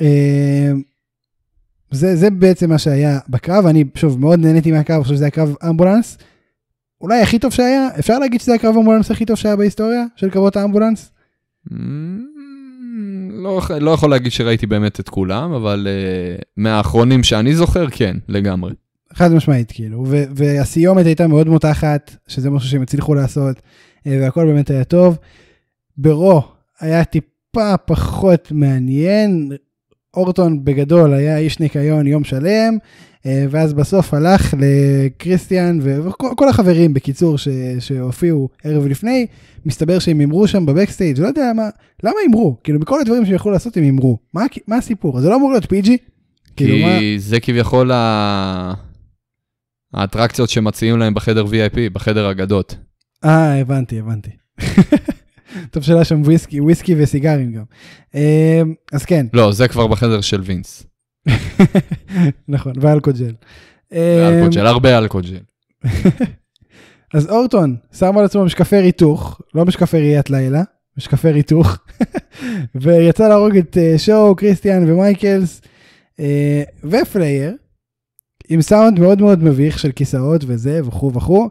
Speaker 1: אה... זה, זה בעצם מה שהיה בקרב, אני שוב מאוד נהניתי מהקרב, אני חושב שזה היה קרב אמבולנס. אולי הכי טוב שהיה, אפשר להגיד שזה הקרב אמבולנס הכי טוב שהיה בהיסטוריה של קרבות האמבולנס? Mm,
Speaker 2: לא, לא יכול להגיד שראיתי באמת את כולם, אבל uh, מהאחרונים שאני זוכר, כן, לגמרי.
Speaker 1: חד משמעית, כאילו, ו- והסיומת הייתה מאוד מותחת, שזה משהו שהם הצליחו לעשות, אה, והכל באמת היה טוב. ברו היה טיפה פחות מעניין, אורטון בגדול היה איש ניקיון יום שלם, אה, ואז בסוף הלך לקריסטיאן וכל החברים בקיצור ש, שהופיעו ערב לפני, מסתבר שהם הימרו שם בבקסטייג', לא יודע מה, למה הימרו? כאילו מכל הדברים שהם יכלו לעשות הם הימרו, מה, מה הסיפור? זה לא אמור להיות פיג'י? כאילו, כי כאילו, מה...
Speaker 2: זה כביכול ה... האטרקציות שמציעים להם בחדר VIP, בחדר אגדות.
Speaker 1: אה, הבנתי, הבנתי. טוב שלא שם וויסקי, וויסקי וסיגרים גם. אמ, אז כן.
Speaker 2: לא, זה כבר בחדר של וינס.
Speaker 1: נכון, ואלכוג'ל. ואלכוג'ל, אמ, הרבה אלכוג'ל. אז אורטון שם על עצמו משקפי ריתוך, לא משקפי ראיית לילה, משקפי ריתוך, ויצא להרוג את אה, שואו, קריסטיאן ומייקלס, אה, ופלייר, עם סאונד מאוד מאוד מביך של כיסאות וזה וכו' וכו'.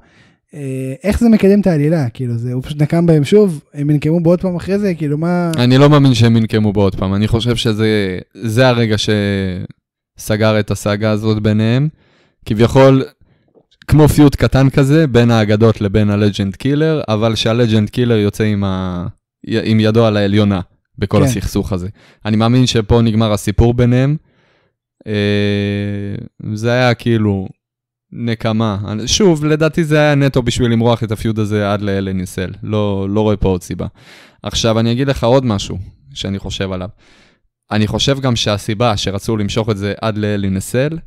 Speaker 1: אה, איך זה מקדם את העלילה, כאילו, זה, הוא פשוט נקם בהם שוב, הם ינקמו בעוד פעם אחרי זה, כאילו, מה...
Speaker 2: אני לא מאמין שהם ינקמו בעוד פעם, אני חושב שזה זה הרגע שסגר את הסאגה הזאת ביניהם. כביכול, כמו פיוט קטן כזה, בין האגדות לבין הלג'נד קילר, אבל שהלג'נד קילר יוצא עם, ה... עם ידו על העליונה בכל כן. הסכסוך הזה. אני מאמין שפה נגמר הסיפור ביניהם. אה, זה היה כאילו נקמה. שוב, לדעתי זה היה נטו בשביל למרוח את הפיוד הזה עד לאלניסל. לא, לא רואה פה עוד סיבה. עכשיו, אני אגיד לך עוד משהו שאני חושב עליו. אני חושב גם שהסיבה שרצו למשוך את זה עד לאלינסל,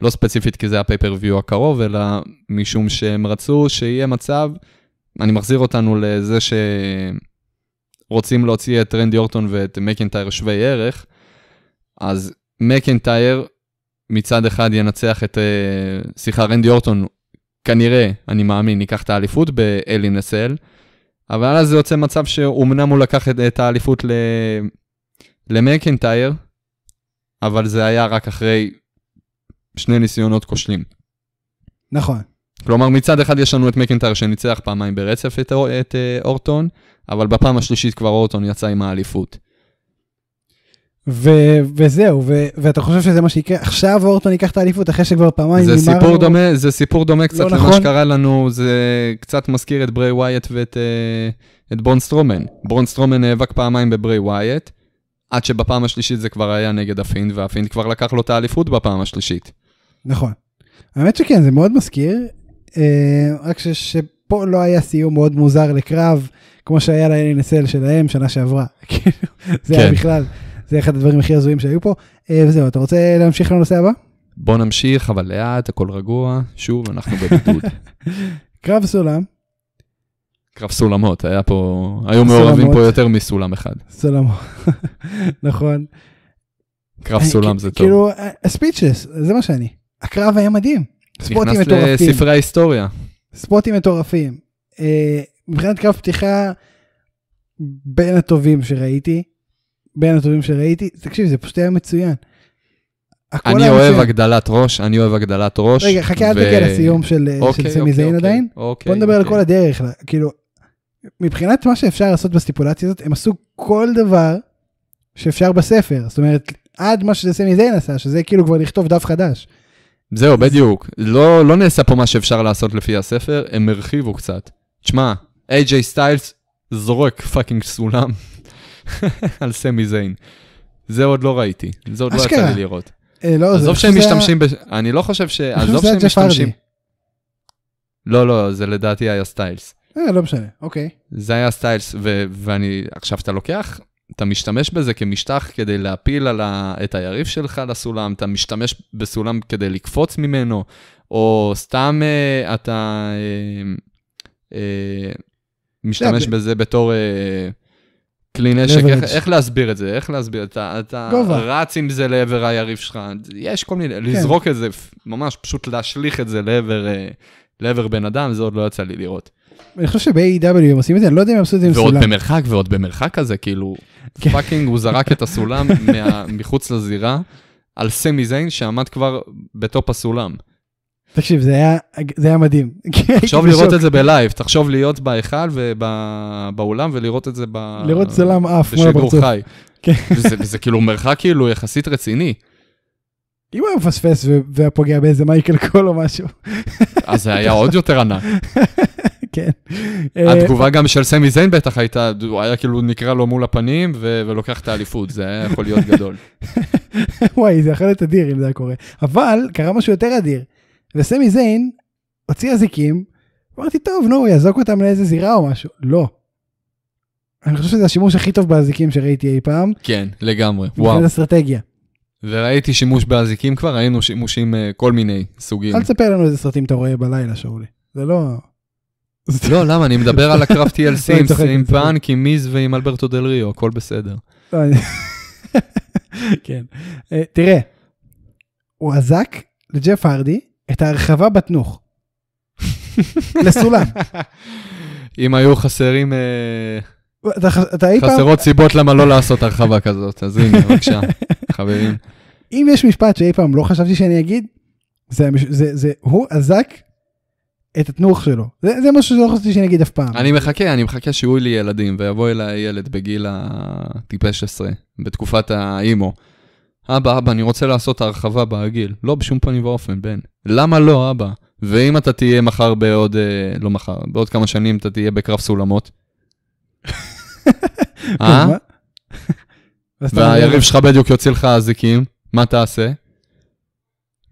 Speaker 2: לא ספציפית כי זה הפייפריוויו הקרוב, אלא משום שהם רצו שיהיה מצב, אני מחזיר אותנו לזה שרוצים להוציא את רנדי אורטון ואת מקנטייר שווי ערך, אז מקנטייר מצד אחד ינצח את, אה, סליחה, רנדי אורטון, כנראה, אני מאמין, ייקח את האליפות באלינסל, אבל אז זה יוצא מצב שאומנם הוא לקח את, את האליפות ל... למקנטייר, אבל זה היה רק אחרי שני ניסיונות כושלים. נכון. כלומר, מצד אחד יש לנו את מקנטייר שניצח פעמיים ברצף את, את אה, אורטון, אבל בפעם השלישית כבר אורטון יצא עם האליפות.
Speaker 1: ו- וזהו, ו- ואתה חושב שזה מה שיקרה? עכשיו אורטון ייקח את האליפות אחרי שכבר פעמיים נגמר? זה סיפור הוא... דומה, זה סיפור דומה קצת לא למה נכון. שקרה
Speaker 2: לנו, זה קצת מזכיר את ברי ווייט ואת אה, את בון סטרומן. בון סטרומן נאבק פעמיים בברי ווייט, עד שבפעם השלישית זה כבר היה נגד הפינד, והפינד כבר לקח לו את האליפות בפעם השלישית.
Speaker 1: נכון. האמת שכן, זה מאוד מזכיר, אה, רק ש... שפה לא היה סיום מאוד מוזר לקרב, כמו שהיה ל-NSL שלהם שנה שעברה. כאילו, זה כן. היה בכלל. זה אחד הדברים הכי הזויים שהיו פה. Uh, וזהו, אתה רוצה להמשיך לנושא הבא?
Speaker 2: בוא נמשיך, אבל לאט, הכל רגוע. שוב,
Speaker 1: אנחנו בבידוד. קרב סולם.
Speaker 2: קרב סולמות, היה פה, היו מעורבים פה יותר מסולם אחד.
Speaker 1: סולמות, נכון.
Speaker 2: קרב אה, סולם זה כאילו,
Speaker 1: טוב. כאילו, אה, ספיצ'ס, זה מה שאני. הקרב היה מדהים. ספוטים מטורפים. נכנס לספרי ההיסטוריה. ספוטים מטורפים. מבחינת קרב פתיחה, בין הטובים שראיתי. בין הטובים שראיתי, תקשיב, זה פשוט היה מצוין. אני אוהב ש...
Speaker 2: הגדלת ראש, אני אוהב הגדלת ראש. רגע, חכה, אל ו... תגיע לסיום של, אה, אוקיי, של סמי אוקיי, זיין אוקיי, עדיין. אוקיי, בוא
Speaker 1: נדבר אוקיי. על כל הדרך, כאילו, מבחינת מה שאפשר לעשות בסטיפולציה הזאת, הם עשו כל דבר שאפשר בספר, זאת אומרת, עד מה שסמי זיין עשה, שזה כאילו כבר לכתוב דף חדש.
Speaker 2: זהו, בדיוק. לא, לא נעשה פה מה שאפשר לעשות לפי הספר, הם הרחיבו קצת. תשמע, איי-ג'יי סטיילס זורק פאקינג סולם על סמי זיין. זה עוד לא ראיתי, זה עוד לא יצא לי לראות. אה, לא, עזוב שהם משתמשים, בש... אני לא חושב ש... עזוב שהם משתמשים... לא, לא, זה לדעתי היה סטיילס.
Speaker 1: אה, לא משנה, אוקיי.
Speaker 2: זה היה סטיילס, ו- ואני, עכשיו אתה לוקח, אתה משתמש בזה כמשטח כדי להפיל על ה- את היריב שלך לסולם, אתה משתמש בסולם כדי לקפוץ ממנו, או סתם uh, אתה uh, uh, משתמש בזה בתור... Uh, כלי נשק, איך, איך להסביר את זה? איך להסביר? אתה, אתה רץ עם זה לעבר היריב שלך, יש כל מיני, כן. לזרוק את זה, ממש פשוט להשליך את זה לעבר, אה, לעבר בן אדם, זה עוד לא יצא לי לראות.
Speaker 1: אני חושב שב-AW e הם עושים את זה, אני לא יודע אם הם עשו את זה עם סולם. ועוד
Speaker 2: במרחק, ועוד במרחק כזה, כאילו, פאקינג, כן. הוא זרק את הסולם מה, מחוץ לזירה על סמי זיין שעמד כבר בטופ הסולם.
Speaker 1: תקשיב, זה היה, זה היה מדהים. תחשוב לראות את זה
Speaker 2: בלייב, תחשוב להיות בהיכל ובאולם ולראות את זה ב... לראות זלם עף מול הפרצוף. בשידור חי. כן. וזה כאילו מרחק כאילו יחסית רציני.
Speaker 1: אם היה מפספס והיה פוגע באיזה מייקל קול או משהו.
Speaker 2: אז זה היה עוד יותר ענק. כן. אה, התגובה גם של סמי זיין בטח הייתה, הוא היה כאילו נקרע לו מול הפנים ולוקח את האליפות, זה היה יכול להיות גדול.
Speaker 1: וואי, זה יכול להיות אדיר אם זה היה קורה. אבל קרה משהו יותר אדיר. וסמי זיין הוציא אזיקים, אמרתי טוב נו הוא יזוק אותם לאיזה זירה או משהו, לא. אני חושב שזה השימוש הכי טוב באזיקים שראיתי אי פעם.
Speaker 2: כן, לגמרי, וואו. מבחינת אסטרטגיה. וראיתי שימוש באזיקים כבר, ראינו שימושים uh, כל מיני סוגים. אל
Speaker 1: תספר לנו איזה סרטים אתה רואה בלילה, שאולי. זה לא... לא, למה? אני מדבר על הקרב לא, TLC עם
Speaker 2: פאנק, עם מיז ועם אלברטו דל ריו, הכל בסדר.
Speaker 1: לא, כן. אה, תראה, הוא אזק לג'ף הרדי, את ההרחבה בתנוך.
Speaker 2: לסולם. אם היו חסרים... אה,
Speaker 1: אתה, אי פעם... חסרות סיבות למה לא לעשות הרחבה כזאת, אז הנה, בבקשה,
Speaker 2: חברים.
Speaker 1: אם יש משפט שאי פעם לא חשבתי שאני אגיד, זה, זה, זה הוא אזק את התנוח שלו. זה, זה משהו שלא חשבתי שאני אגיד אף פעם.
Speaker 2: אני מחכה, אני מחכה שיהיו לי ילדים, ויבוא אליי ילד בגיל הטיפש עשרה, בתקופת האימו, אבא, אבא, אני רוצה לעשות הרחבה בעגיל. לא, בשום פנים ואופן, בן. למה לא, אבא? ואם אתה תהיה מחר בעוד, אה, לא מחר, בעוד כמה שנים אתה תהיה בקרב סולמות? אה?
Speaker 1: והיריב שלך בדיוק
Speaker 2: יוציא לך אזיקים, מה תעשה?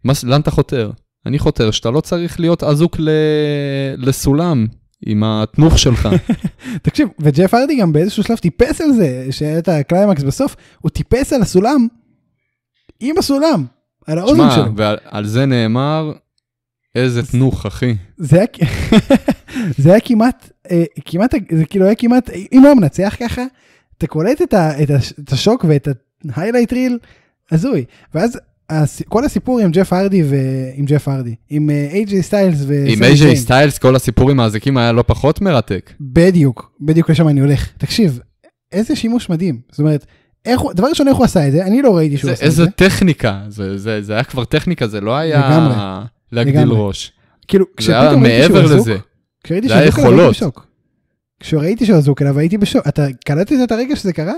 Speaker 2: מה, לאן אתה חותר? אני חותר שאתה לא צריך להיות אזוק ל... לסולם עם התנוך שלך.
Speaker 1: תקשיב, וג'ף ארדי גם באיזשהו שלב טיפס על זה, שהיה את הקליימקס בסוף, הוא טיפס על הסולם עם הסולם, על האוזן שלו. שמע,
Speaker 2: ועל זה נאמר, איזה תנוך, אחי.
Speaker 1: זה היה, זה היה כמעט, אה, כמעט, זה כאילו היה כמעט, אם היה מנצח ככה, אתה קולט את, ה, את, ה, את השוק ואת ההיילייט ריל, הזוי. ואז הס, כל הסיפור עם ג'ף הרדי ועם ג'ף הרדי, עם איי.ג'יי אה, סטיילס ו... עם איי.ג'יי
Speaker 2: סטיילס, כל הסיפור עם האזיקים היה לא פחות מרתק.
Speaker 1: בדיוק, בדיוק לשם אני הולך. תקשיב, איזה שימוש מדהים. זאת אומרת, איך, הוא, דבר ראשון, איך הוא עשה את זה? אני לא ראיתי שהוא עשה את זה.
Speaker 2: איזה טכניקה, זה, זה, זה היה כבר טכניקה, זה לא היה לגמרי, להגדיל לגמרי. ראש. כאילו, כשפתאום ראיתי שהוא לזה. כשראיתי זה היה יכולות.
Speaker 1: כשראיתי שהוא אזוק אליו, הייתי בשוק. אתה קלטת את הרגע שזה קרה?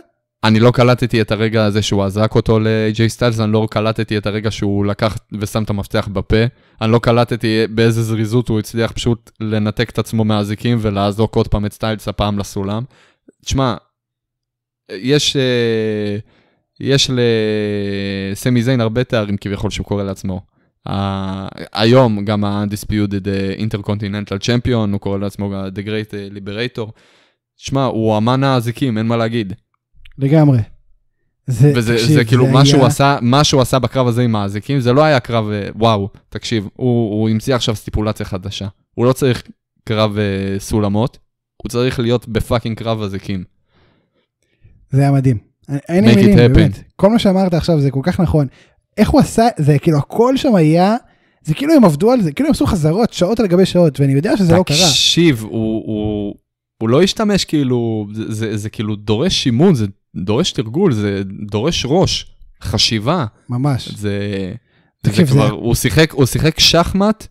Speaker 2: אני לא קלטתי את הרגע הזה שהוא אזק אותו ל-AJ סטיילס, אני לא קלטתי את הרגע שהוא לקח ושם את המפתח בפה, אני לא קלטתי באיזה זריזות הוא הצליח פשוט לנתק את עצמו מהאזיקים ולאזוק עוד פעם את סטיילס הפעם לסולם. תשמע, יש, אה, יש לסמי זיין הרבה תארים כביכול שהוא קורא לעצמו. Uh, היום גם ה-Undisputed אה, Intercontinental Champion, הוא קורא לעצמו The Great אה, Liberator. שמע, הוא אמן האזיקים, אין מה להגיד.
Speaker 1: לגמרי. זה, וזה תקשיב, זה זה כאילו, זה מה, היה... שהוא
Speaker 2: עשה, מה שהוא עשה בקרב הזה עם האזיקים, זה לא היה קרב, וואו, תקשיב, הוא, הוא המציא עכשיו סטיפולציה חדשה. הוא לא צריך קרב uh, סולמות, הוא צריך להיות בפאקינג קרב אזיקים.
Speaker 1: זה היה מדהים. אין לי מילים, באמת. כל מה שאמרת עכשיו זה כל כך נכון. איך הוא עשה, זה כאילו הכל שם היה... זה כאילו הם עבדו על זה, כאילו הם עשו חזרות שעות על גבי שעות, ואני יודע שזה לא קרה.
Speaker 2: תקשיב, הוא, הוא, הוא לא השתמש כאילו, זה, זה, זה כאילו דורש שימון, זה דורש תרגול, זה דורש ראש, חשיבה. ממש. זה, זה כבר, זה... הוא שיחק, הוא שיחק שחמט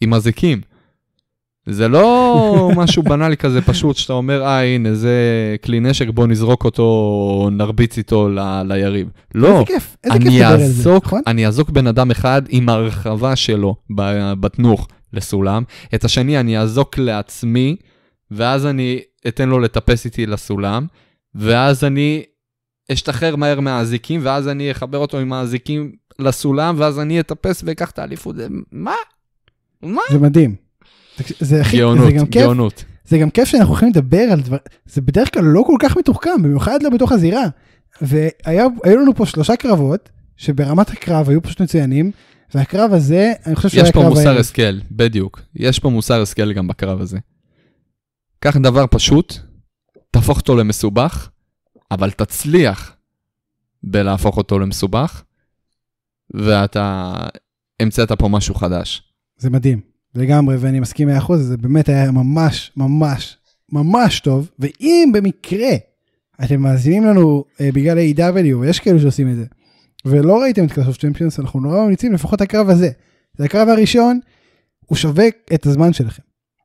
Speaker 2: עם מזיקים. זה לא משהו בנאלי כזה פשוט, שאתה אומר, אה, הנה, זה כלי נשק, בוא נזרוק אותו, נרביץ איתו ל- ליריב. לא, איזה כיף, איזה כיף לדבר על זה, נכון? אני אעזוק בן אדם אחד עם הרחבה שלו בתנוך לסולם, את השני אני אעזוק לעצמי, ואז אני אתן לו לטפס איתי לסולם, ואז אני אשתחרר מהר מהאזיקים, ואז אני אחבר אותו עם האזיקים לסולם, ואז אני אטפס ואקח את האליפות. מה? מה?
Speaker 1: זה מדהים. זה הכי, גאונות, זה גם כיף, גאונות. זה גם כיף שאנחנו הולכים לדבר על דבר, זה בדרך כלל לא כל כך מתוחכם, במיוחד לא בתוך הזירה. והיו לנו פה שלושה קרבות, שברמת הקרב היו פשוט מצוינים, והקרב הזה, אני חושב שהיה קרב... יש פה מוסר
Speaker 2: השכל, בדיוק. יש פה מוסר השכל גם בקרב הזה. קח דבר פשוט, תהפוך אותו למסובך, אבל תצליח בלהפוך אותו למסובך, ואתה המצאת פה משהו חדש.
Speaker 1: זה מדהים. לגמרי, ואני מסכים 100%, זה באמת היה ממש, ממש, ממש טוב, ואם במקרה אתם מאזינים לנו אה, בגלל ה A.W, e ויש כאלו שעושים את זה, ולא ראיתם את קלאס אוף צ'מפיונס, אנחנו נורא ממליצים לפחות הקרב הזה. זה הקרב הראשון, הוא שווה את הזמן שלכם.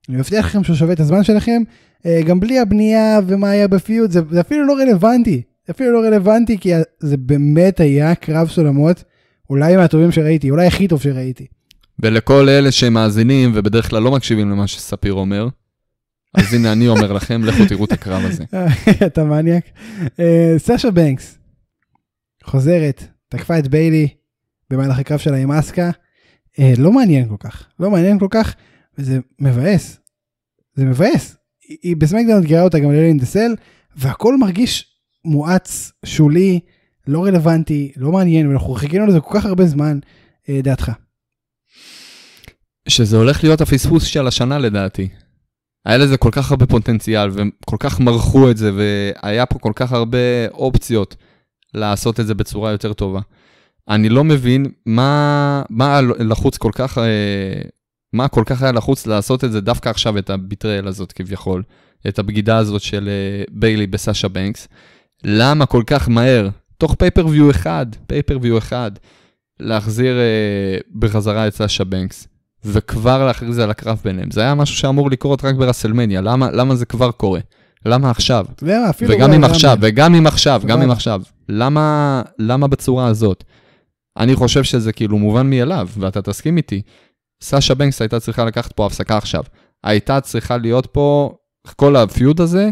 Speaker 1: אני מבטיח לכם שהוא שווה את הזמן שלכם, אה, גם בלי הבנייה ומה היה בפיוט, זה, זה אפילו לא רלוונטי. זה אפילו לא רלוונטי, כי זה באמת היה קרב סולמות, אולי מהטובים שראיתי, אולי הכי טוב שראיתי.
Speaker 2: ולכל אלה שמאזינים ובדרך כלל לא מקשיבים למה שספיר אומר, אז הנה אני אומר לכם, לכו תראו את הקרב הזה.
Speaker 1: אתה מניאק. אה, סשה בנקס, חוזרת, תקפה את ביילי במהלך הקרב שלה עם אסקה. אה, לא מעניין כל כך, לא מעניין כל כך, וזה מבאס. זה מבאס. היא בסמקדאון גירה אותה גם ללילין דה סל, והכל מרגיש מואץ, שולי, לא רלוונטי, לא מעניין, ואנחנו חיכינו לזה כל כך הרבה זמן. אה, דעתך.
Speaker 2: שזה הולך להיות הפספוס של השנה לדעתי. היה לזה כל כך הרבה פוטנציאל, וכל כך מרחו את זה, והיה פה כל כך הרבה אופציות לעשות את זה בצורה יותר טובה. אני לא מבין מה, מה לחוץ כל כך, אה, מה כל כך היה לחוץ לעשות את זה דווקא עכשיו, את הביטרייל הזאת כביכול, את הבגידה הזאת של אה, ביילי בסאשה בנקס. למה כל כך מהר, תוך פייפרוויו אחד, פייפרוויו אחד, להחזיר אה, בחזרה את סאשה בנקס? וכבר להכריז על הקרב ביניהם. זה היה משהו שאמור לקרות רק ברסלמניה, למה, למה זה כבר קורה? למה עכשיו?
Speaker 1: אתה אפילו... וגם אם עכשיו, וגם
Speaker 2: אם עכשיו, גם אם עכשיו. למה, למה בצורה הזאת? אני חושב שזה כאילו מובן מאליו, ואתה תסכים איתי. סאשה בנקס הייתה צריכה לקחת פה הפסקה עכשיו. הייתה צריכה להיות פה, כל הפיוד הזה,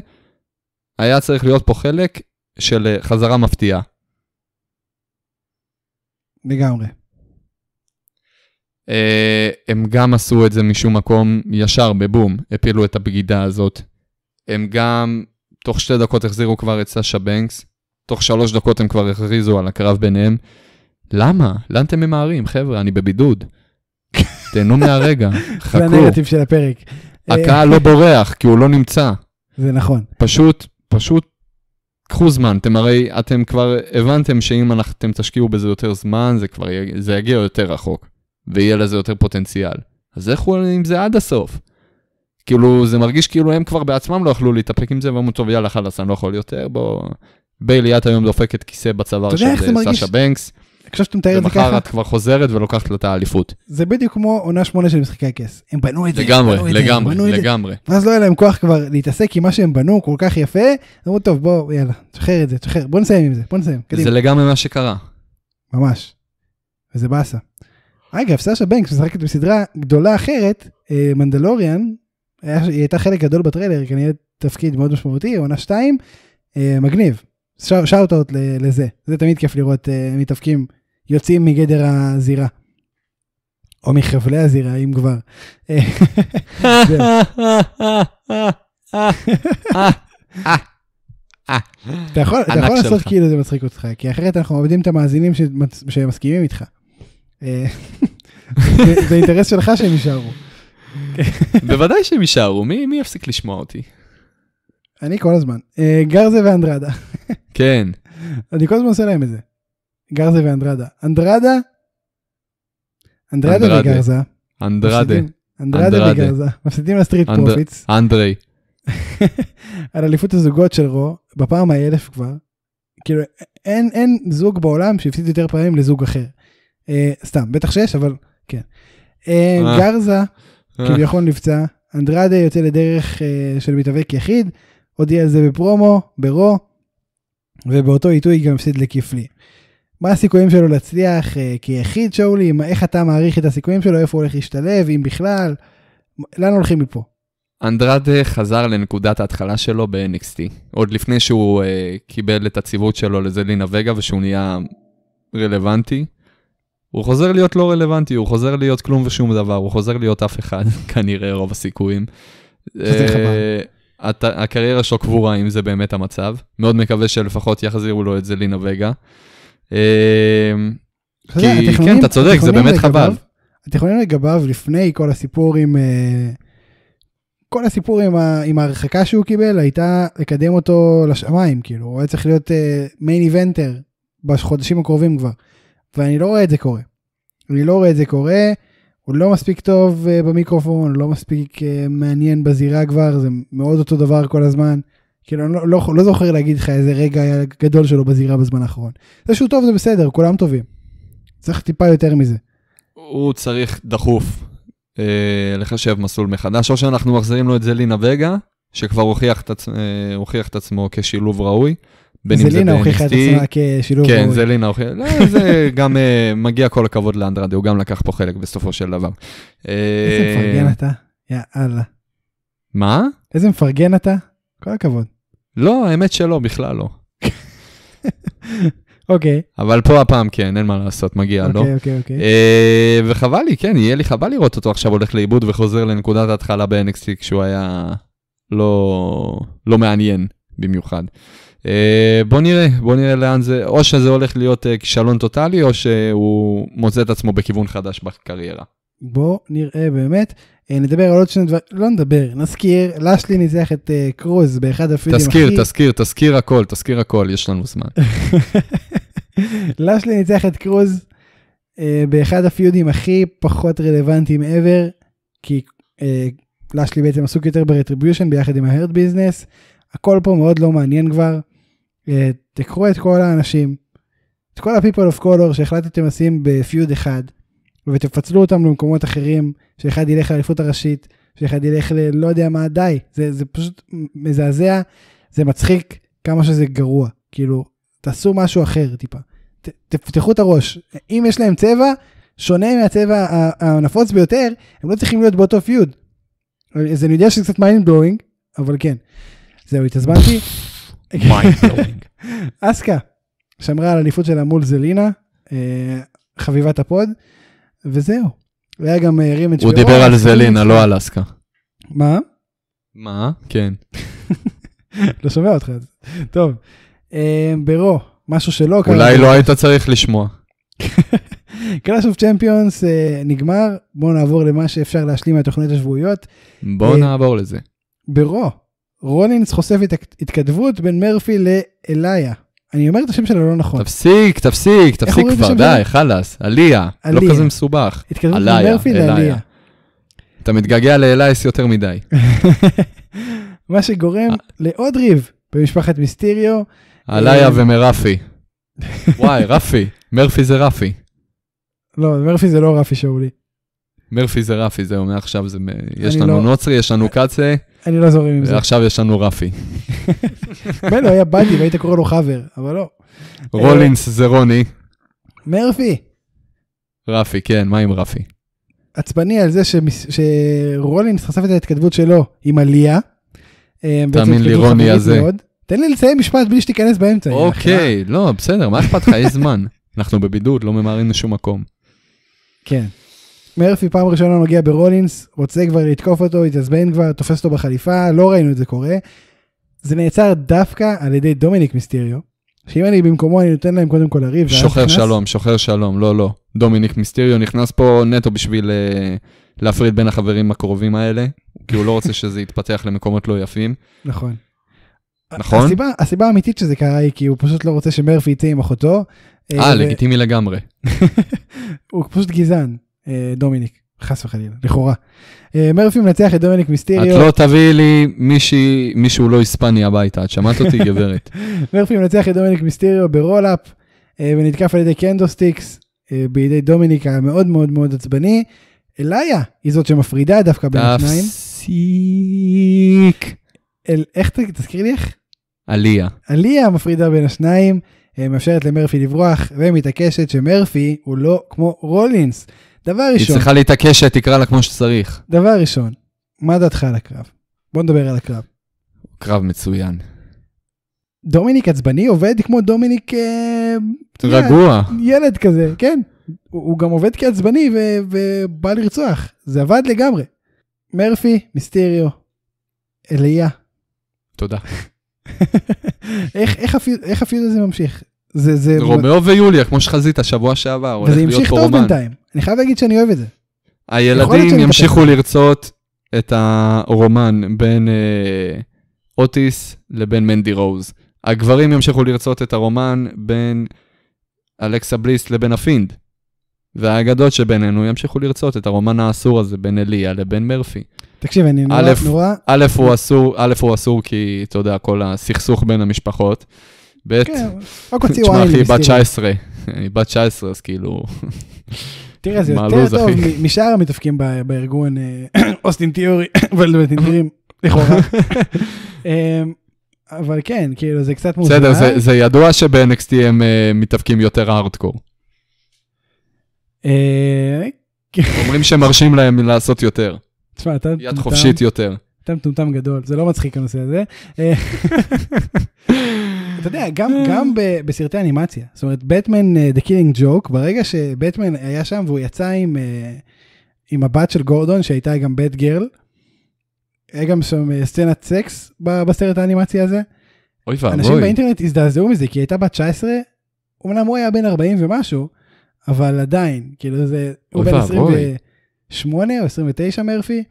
Speaker 2: היה צריך להיות פה חלק של אה, חזרה מפתיעה. לגמרי. אה, הם גם עשו את זה משום מקום ישר בבום, הפילו את הבגידה הזאת. הם גם, תוך שתי דקות החזירו כבר את סאשה בנקס, תוך שלוש דקות הם כבר הכריזו על הקרב ביניהם. למה? לאן אתם ממהרים? חבר'ה, אני בבידוד. תהנו מהרגע, חכו. זה הנרטיב של הפרק. הקהל לא בורח, כי הוא לא נמצא. זה נכון. פשוט, פשוט קחו זמן, אתם הרי, אתם כבר הבנתם שאם אתם תשקיעו בזה יותר זמן, זה כבר, זה יגיע יותר רחוק. ויהיה לזה יותר פוטנציאל. אז איך לכו עם זה עד הסוף. כאילו, זה מרגיש כאילו הם כבר בעצמם לא יכלו להתאפק עם זה, ואמרו, טוב, יאללה, חלאס, אני לא יכול יותר, בוא... ביילי את היום דופקת כיסא בצוואר של אה, סאשה בנקס. עכשיו שאתה מתאר את זה ככה. כבר חוזרת ולוקחת לה את האליפות.
Speaker 1: זה בדיוק כמו עונה שמונה של משחקי הכס. הם בנו את זה. לגמרי, לגמרי, לגמרי. ואז לא היה להם כוח כבר להתעסק עם מה שהם בנו כל כך יפה. אמרו, טוב, בוא, יאללה, תשחרר את זה, תשחרר, בוא נסיים עם זה, בוא נסיים, קדימה.
Speaker 2: זה לגמרי מה שקרה.
Speaker 1: ממש. וזה באסה. אגב, סאשה בנקס משחקת בסדרה גדולה אחרת, אה, מנדלוריאן, היא הייתה חלק גדול בטריילר, כנראה תפקיד מאוד משמעותי, עונה 2, אה, מגניב. שאוטות לזה, זה תמיד כיף לראות אה, מתאפקים יוצאים מגדר הזירה. או מחבלי הזירה, אם כבר.
Speaker 2: אתה יכול לעשות כאילו זה מצחיק אותך, כי
Speaker 1: אחרת אנחנו עובדים את המאזינים שמסכימים איתך. אה, זה אינטרס שלך שהם יישארו.
Speaker 2: בוודאי שהם יישארו, מי יפסיק לשמוע אותי?
Speaker 1: אני כל הזמן. אה, גרזה ואנדרדה. כן. אני כל הזמן עושה להם את זה. גרזה ואנדרדה. אנדרדה? אנדרדה וגרזה. אנדרדה. אנדרדה וגרזה. מפסידים לסטריט פרופיטס. אנדרי. על אליפות הזוגות של רו, בפעם האלף כבר. כאילו, אין זוג בעולם שהפסיד יותר פעמים לזוג אחר. אה, סתם, בטח שיש, אבל כן. אה, אה. גרזה כביכול נפצע, אנדרדה יוצא לדרך של מתאבק יחיד, הודיע על זה בפרומו, ברו, ובאותו עיתוי גם הפסיד לכפלי. מה הסיכויים שלו להצליח כיחיד שאולי, איך אתה מעריך את הסיכויים שלו, איפה הוא הולך להשתלב, אם בכלל, לאן הולכים מפה?
Speaker 2: אנדרדה חזר לנקודת ההתחלה שלו ב-NXT, עוד לפני שהוא אה, קיבל את הציוות שלו לזלינה וגה ושהוא נהיה רלוונטי. הוא חוזר להיות לא רלוונטי, הוא חוזר להיות כלום ושום דבר, הוא חוזר להיות אף אחד, כנראה רוב הסיכויים. אה, הקריירה שלו קבורה, אם זה באמת המצב. מאוד מקווה שלפחות יחזירו לו את זה לינה וגה. אה,
Speaker 1: כי כן, אתה צודק, זה באמת חבל. התיכונים לגביו לפני כל הסיפור עם... אה, כל הסיפור עם, ה, עם ההרחקה שהוא קיבל הייתה לקדם אותו לשמיים, כאילו, הוא היה צריך להיות מיין uh, איבנטר בחודשים הקרובים כבר. ואני לא רואה את זה קורה. אני לא רואה את זה קורה, הוא לא מספיק טוב uh, במיקרופון, הוא לא מספיק uh, מעניין בזירה כבר, זה מאוד אותו דבר כל הזמן. כאילו, אני לא, לא, לא זוכר להגיד לך איזה רגע היה גדול שלו בזירה בזמן האחרון. זה שהוא טוב זה בסדר, כולם טובים. צריך טיפה יותר מזה.
Speaker 2: הוא צריך דחוף אה, לחשב מסלול מחדש, או שאנחנו מחזירים לו את זלינה וגה, שכבר הוכיח את, עצ... אה, הוכיח את עצמו כשילוב ראוי, בין אם זה לינה הוכיחה את עצמה כשילוב כן, זה לינה הוכיחה, לא, זה גם אה, מגיע כל הכבוד לאנדרדה, הוא גם לקח פה חלק בסופו של דבר. אה, איזה מפרגן אתה, יאללה. מה?
Speaker 1: איזה מפרגן אתה, כל הכבוד.
Speaker 2: לא, האמת שלא, בכלל לא. אוקיי. Okay. אבל פה הפעם כן, אין מה לעשות, מגיע okay, לו. אוקיי, אוקיי, אוקיי. אה, וחבל לי, כן, יהיה לי חבל לראות אותו עכשיו הולך לאיבוד וחוזר לנקודת ההתחלה ב-NXT כשהוא היה לא, לא מעניין במיוחד. אה, בוא נראה, בוא נראה לאן זה, או שזה הולך להיות אה, כישלון טוטאלי, או שהוא מוצא את עצמו בכיוון חדש בקריירה.
Speaker 1: בוא נראה באמת. אה, נדבר על עוד שני דברים, לא נדבר, נזכיר, לאשלי ניצח את קרוז באחד הפידים הכי... תזכיר, תזכיר,
Speaker 2: תזכיר הכל, תזכיר הכל, יש לנו זמן.
Speaker 1: לאשלי ניצח את קרוז uh, באחד הפיודים הכי פחות רלוונטיים ever, כי uh, לשלי בעצם עסוק יותר ברטריביושן ביחד עם ההרד ביזנס, הכל פה מאוד לא מעניין כבר, תקחו את כל האנשים, את כל ה-people of color שהחלטתם לשים בפיוד אחד, ותפצלו אותם למקומות אחרים, שאחד ילך לאליפות הראשית, שאחד ילך ללא יודע מה, די. זה, זה פשוט מזעזע, זה מצחיק כמה שזה גרוע. כאילו, תעשו משהו אחר טיפה. תפתחו את הראש. אם יש להם צבע, שונה מהצבע הנפוץ ביותר, הם לא צריכים להיות באותו פיוד. אז אני יודע שזה קצת מיינד בלואינג, אבל כן. זהו, התעזבנתי. אסקה שמרה על אליפות שלה מול זלינה, אה, חביבת הפוד, וזהו. והיה גם אה, רימג' הוא דיבר על זלינה, לא על אסקה. מה?
Speaker 2: מה? כן.
Speaker 1: לא שומע אותך. טוב, אה, ברו, משהו שלא קרה. אולי לא היית צריך לשמוע. קלאש אוף צ'מפיונס נגמר, בואו נעבור למה שאפשר להשלים מהתוכניות השבועיות.
Speaker 2: בואו נעבור לזה.
Speaker 1: ברו, רולינס חושף את התכתבות בין מרפי לאליה. אני אומר את השם שלה לא נכון.
Speaker 2: תפסיק, תפסיק, תפסיק כבר, די, חלאס, עליה, לא כזה מסובך. התכתבות בין מרפי לאליה. אתה מתגעגע לאלייס יותר מדי.
Speaker 1: מה שגורם אה. לעוד ריב במשפחת מיסטיריו. עליה אה,
Speaker 2: ומרפי. וואי, רפי, מרפי זה רפי.
Speaker 1: לא, מרפי זה לא רפי שאולי.
Speaker 2: מרפי זה רפי, זהו, מעכשיו זה... יש לא- לנו לא... נוצרי, יש לנו קצה. אני לא זורם עם זה. ועכשיו יש לנו רפי.
Speaker 1: מנו היה באדי והיית קורא לו חבר, אבל לא. רולינס אה, זה רוני. מרפי.
Speaker 2: רפי, כן, מה עם רפי?
Speaker 1: עצבני על זה שרולינס חשף את ההתכתבות שלו עם עליה. אה, תאמין לי, רוני הזה. תן לי לסיים משפט בלי שתיכנס באמצע.
Speaker 2: אוקיי, לא, בסדר, מה אכפת לך? יש זמן. אנחנו בבידוד, לא ממהרים לשום מקום.
Speaker 1: כן. מרפי פעם ראשונה מגיע ברולינס, רוצה כבר לתקוף אותו, התעזבן כבר, תופס אותו בחליפה, לא ראינו את זה קורה. זה נעצר דווקא על ידי דומיניק מיסטריו, שאם אני במקומו אני נותן להם קודם כל לריב. שוחר נכנס... שלום,
Speaker 2: שוחר שלום, לא, לא. דומיניק מיסטריו נכנס פה נטו בשביל uh, להפריד בין החברים הקרובים האלה, כי הוא לא רוצה שזה יתפתח למקומות לא יפים. נכון.
Speaker 1: נכון? הסיבה, הסיבה האמיתית שזה קרה היא כי הוא פשוט לא רוצה שמרפי יצא עם אחותו. אה, אה ו... לגיטימי לגמרי. הוא פשוט גזען. אה, דומיניק, חס וחלילה, לכאורה. אה, מרפי מנצח את דומיניק מיסטריו. את לא
Speaker 2: תביאי לי מישהי, מישהו לא היספני הביתה, את שמעת אותי גברת.
Speaker 1: מרפי מנצח את דומיניק מיסטריו ברולאפ, אה, ונתקף על ידי קנדו סטיקס, בידי דומיניק המאוד מאוד מאוד עצבני. אליה היא זאת שמפרידה דווקא בין השניים. תפסיק. איך תזכיר לי איך? עליה. עליה מפרידה בין השניים, מאפשרת למרפי לברוח, ומתעקשת שמרפי הוא לא כמו רולינס. דבר ראשון... היא צריכה
Speaker 2: להתעקש שתקרא לה כמו שצריך.
Speaker 1: דבר ראשון, מה דעתך על הקרב? בוא נדבר על הקרב.
Speaker 2: קרב מצוין.
Speaker 1: דומיניק עצבני עובד כמו דומיניק... אה, רגוע. ילד כזה, כן. הוא, גם עובד כעצבני ו, ובא לרצוח. זה עבד לגמרי. מרפי, מיסטריו, אליה. תודה. איך, איך, איך הפיוד הזה ממשיך? זה, זה... רומאו
Speaker 2: ויוליה, כמו שחזית השבוע שעבר, וזה המשיך טוב בינתיים,
Speaker 1: אני חייב להגיד שאני אוהב את זה.
Speaker 2: הילדים ימשיכו לרצות את הרומן בין אה, אוטיס לבין מנדי רוז. הגברים ימשיכו לרצות את הרומן בין אלכסה בליס לבין הפינד. והאגדות שבינינו ימשיכו לרצות את הרומן האסור הזה בין אליה לבין מרפי.
Speaker 1: תקשיב, אני נורא... נורא... א', הוא
Speaker 2: אסור, א', הוא אסור כי, אתה יודע, כל הסכסוך בין המשפחות. ב', כן, תשמע אחי, היא בת 19, היא בת 19, אז כאילו... תראה, זה יותר טוב
Speaker 1: משאר המתאפקים בארגון, אוסטין תיאורי, ולמטינטרים, לכאורה. אה, אבל כן, כאילו, זה קצת מוזר. בסדר, זה
Speaker 2: ידוע שב-NXT הם אה, מתאפקים יותר הארדקור.
Speaker 1: אה, אוקיי. אומרים שמרשים
Speaker 2: להם לעשות יותר.
Speaker 1: תשמע, אתה... מטומטם. יד חופשית יותר. אתה מטומטם גדול, זה לא מצחיק הנושא הזה. אתה יודע, גם, גם ב, בסרטי אנימציה, זאת אומרת, בטמן, אה, The Killing Joke, ברגע שבטמן היה שם והוא יצא עם, uh, עם הבת של גורדון, שהייתה גם בט גרל, היה גם שם אה, סצנת סקס בסרט האנימציה הזה. אוי ואבוי. אנשים בוי. באינטרנט הזדעזעו מזה, כי היא הייתה בת 19, אמנם הוא היה בן 40 ומשהו, אבל עדיין, כאילו זה, הוא בן 28 או 29 מרפי,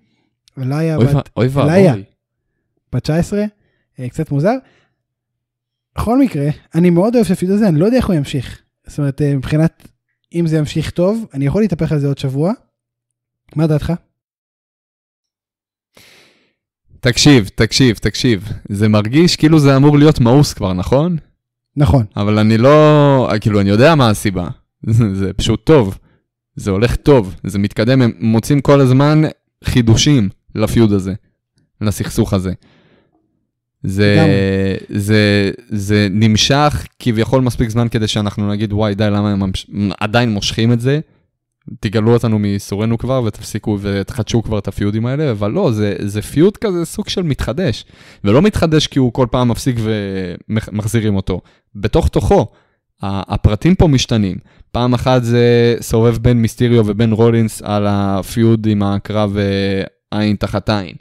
Speaker 1: אולי בת, אוי ואבוי. בת 19, קצת מוזר. בכל מקרה, אני מאוד אוהב את הפיוט הזה, אני לא יודע איך הוא ימשיך. זאת אומרת, אה, מבחינת אם זה ימשיך טוב, אני יכול להתהפך על זה עוד שבוע. מה דעתך?
Speaker 2: תקשיב, תקשיב, תקשיב. זה מרגיש כאילו זה אמור להיות מאוס כבר, נכון? נכון. אבל אני לא, כאילו, אני יודע מה הסיבה. זה פשוט טוב. זה הולך טוב, זה מתקדם, הם מוצאים כל הזמן חידושים לפיוד הזה, לסכסוך הזה. זה, זה, זה, נמשך כביכול מספיק זמן כדי שאנחנו נגיד, וואי, די, למה הם ממש... עדיין מושכים את זה? תגלו אותנו מייסורנו כבר ותפסיקו ותחדשו כבר את הפיודים האלה, אבל לא, זה, זה פיוד כזה סוג של מתחדש. ולא מתחדש כי הוא כל פעם מפסיק ומחזירים אותו. בתוך תוכו, הפרטים פה משתנים. פעם אחת זה סובב בין מיסטריו ובין רולינס על הפיוד עם הקרב אה, עין תחת עין.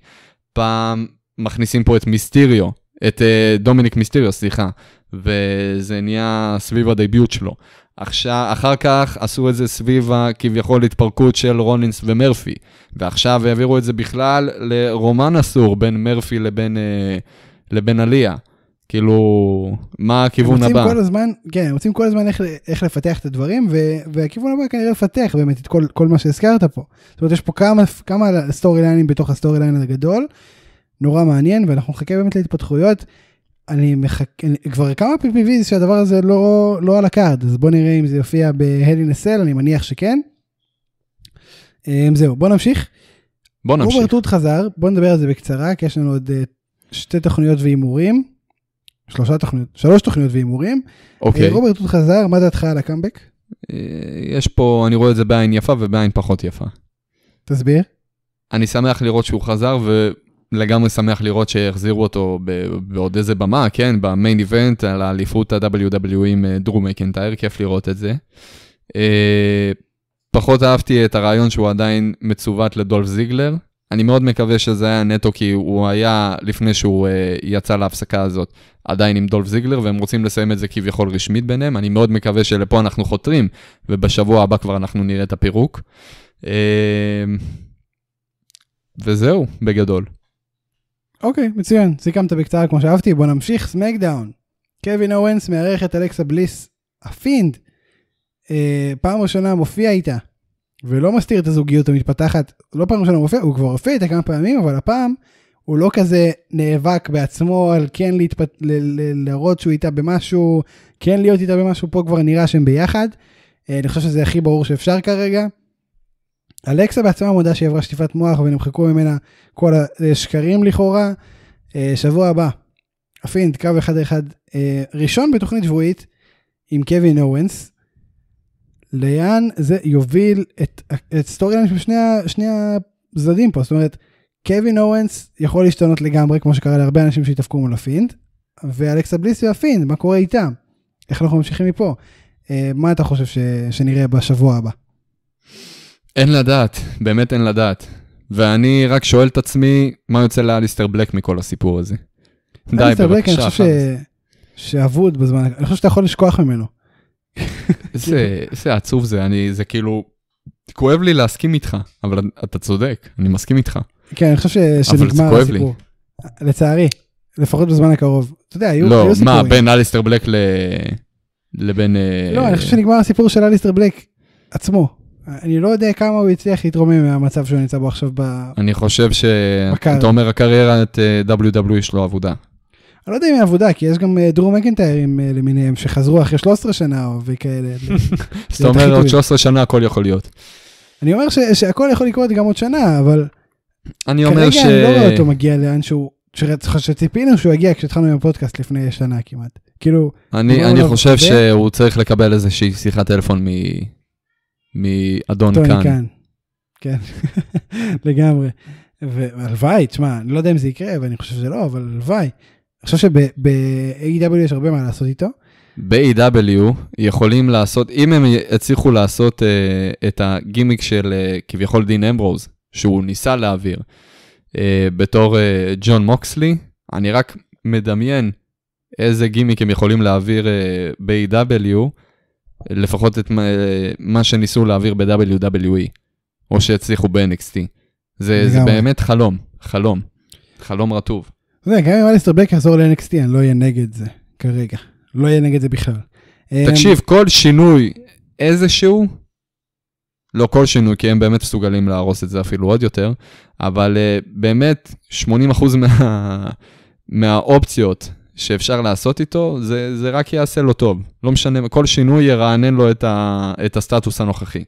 Speaker 2: פעם מכניסים פה את מיסטיריו, את uh, דומיניק מיסטיריו, סליחה, וזה נהיה סביב הדביוט שלו. עכשיו, אחר כך עשו את זה סביב הכביכול התפרקות של רולינס ומרפי, ועכשיו העבירו את זה בכלל לרומן אסור בין מרפי לבין, אה, לבין עליה. כאילו, מה הכיוון הם הבא? כל
Speaker 1: הזמן, כן, הם רוצים כל הזמן איך, איך לפתח את הדברים, ו, והכיוון הבא כנראה לפתח באמת את כל, כל מה שהזכרת פה. זאת אומרת, יש פה כמה, כמה סטורי ליינים בתוך הסטורי ליין הגדול, נורא מעניין, ואנחנו נחכה באמת להתפתחויות. אני מחכה, כבר כמה PPVs שהדבר הזה לא, לא על הקארד, אז בוא נראה אם זה יופיע ב-Hell אני מניח שכן. Um, זהו, בוא נמשיך. בוא נמשיך. רוברט רוט חזר, בוא נדבר על זה בקצרה, כי יש לנו עוד uh, שתי תוכניות והימורים. שלושה תוכניות, שלוש תוכניות והימורים. אוקיי. Okay. אה, רוברט רוט חזר, מה דעתך על הקאמבק? אה,
Speaker 2: יש פה, אני רואה את זה בעין יפה ובעין פחות יפה. תסביר. אני שמח לראות שהוא חזר, ו... לגמרי שמח לראות שהחזירו אותו בעוד איזה במה, כן? במיין איבנט על האליפות ה-WWE עם אה, דרום מקנטייר, כיף לראות את זה. אה, פחות אהבתי את הרעיון שהוא עדיין מצוות לדולף זיגלר. אני מאוד מקווה שזה היה נטו, כי הוא היה, לפני שהוא uh, יצא להפסקה הזאת, עדיין עם דולף זיגלר, והם רוצים לסיים את זה כביכול רשמית ביניהם. אני מאוד מקווה שלפה אנחנו חותרים, ובשבוע הבא כבר אנחנו נראה את הפירוק. Uh, וזהו,
Speaker 1: בגדול. אוקיי, okay, מצוין. סיכמת בקצרה כמו שאהבתי, בוא נמשיך. סמקדאון. קווין אורנס מארח את אלכסה בליס הפינד. אה, פעם ראשונה מופיע איתה, ולא מסתיר את הזוגיות המתפתחת. לא פעם ראשונה מופיע, הוא כבר הופיע איתה כמה פעמים, אבל הפעם הוא לא כזה נאבק בעצמו על כן להתפת... ל- ל- להראות שהוא איתה במשהו, כן להיות איתה במשהו, פה כבר נראה שהם ביחד. אה, אני חושב שזה הכי ברור שאפשר כרגע. אלכסה בעצמה מודה שהיא עברה שטיפת מוח ונמחקו ממנה כל השקרים לכאורה. אה, שבוע הבא, הפינד, קו אחד אחד אה, ראשון בתוכנית שבועית עם קווין אורנס. לאן זה יוביל את, את סטורי ליין של שני, שני הצדדים פה, זאת אומרת, קווין אורנס יכול להשתנות לגמרי, כמו שקרה להרבה אנשים שהתאפקו מול הפינד, ואלכסה בליס והפינד, מה קורה איתם? איך אנחנו ממשיכים מפה? אה, מה אתה חושב ש... שנראה בשבוע הבא?
Speaker 2: אין לדעת, באמת אין לדעת. ואני רק שואל את עצמי, מה יוצא לאליסטר בלק מכל הסיפור הזה? די, בבקשה. בלק, אני חושב
Speaker 1: ש... שאבוד בזמן, אני חושב שאתה יכול לשכוח ממנו.
Speaker 2: זה, זה עצוב זה, אני, זה כאילו, כואב לי להסכים איתך, אבל אתה צודק, אני מסכים איתך.
Speaker 1: כן, אני חושב ש... שנגמר הסיפור. לצערי, לפחות בזמן הקרוב. אתה יודע, היו לא, סיפורים. לא, מה,
Speaker 2: בין אליסטר בלק ל... לבין... אה, לא, אה... אני חושב
Speaker 1: שנגמר הסיפור של אליסטר בלק עצמו. אני לא יודע כמה הוא הצליח להתרומם מהמצב שהוא נמצא בו עכשיו ב...
Speaker 2: אני חושב ש... בקר... אתה אומר הקריירה, את אה, WWE שלו עבודה. אני
Speaker 1: לא יודע אם היא עבודה, כי יש גם אה, דרום מקנטיירים אה, למיניהם שחזרו אחרי 13 שנה וכאלה. זאת אומרת, עוד 13
Speaker 2: שנה הכל יכול להיות.
Speaker 1: אני אומר שהכל יכול לקרות גם עוד שנה, אבל...
Speaker 2: אני אומר ש... כרגע אני לא רואה אותו
Speaker 1: מגיע לאן שהוא... שציפינו שהוא יגיע כשהתחלנו עם הפודקאסט לפני שנה כמעט. כאילו... אני לא- לא- חושב שהוא
Speaker 2: צריך לקבל איזושהי שיחת טלפון מאדון קאן. קאן.
Speaker 1: כן, לגמרי. והלוואי, תשמע, אני לא יודע אם זה יקרה, ואני חושב שזה לא, אבל הלוואי. אני חושב שב-AW e יש הרבה מה לעשות איתו.
Speaker 2: ב-AW e יכולים לעשות, אם הם יצליחו לעשות uh, את הגימיק של uh, כביכול דין אמברוז, שהוא ניסה להעביר, uh, בתור ג'ון uh, מוקסלי, אני רק מדמיין איזה גימיק הם יכולים להעביר uh, ב-AW, e לפחות את מה שניסו להעביר ב-WWE, או שהצליחו ב-NXT. זה, זה באמת חלום, חלום, חלום רטוב.
Speaker 1: זה, גם אם אליסטר בק יחזור ל-NXT, אני לא אהיה נגד זה כרגע. לא אהיה נגד זה בכלל. אמ, תקשיב,
Speaker 2: כל שינוי איזשהו, לא כל שינוי, כי הם באמת מסוגלים להרוס את זה אפילו עוד יותר, אבל uh, באמת 80% מה, מהאופציות שאפשר לעשות איתו, זה, זה רק יעשה לו טוב. לא משנה, כל שינוי ירענן לו את, ה, את הסטטוס הנוכחי.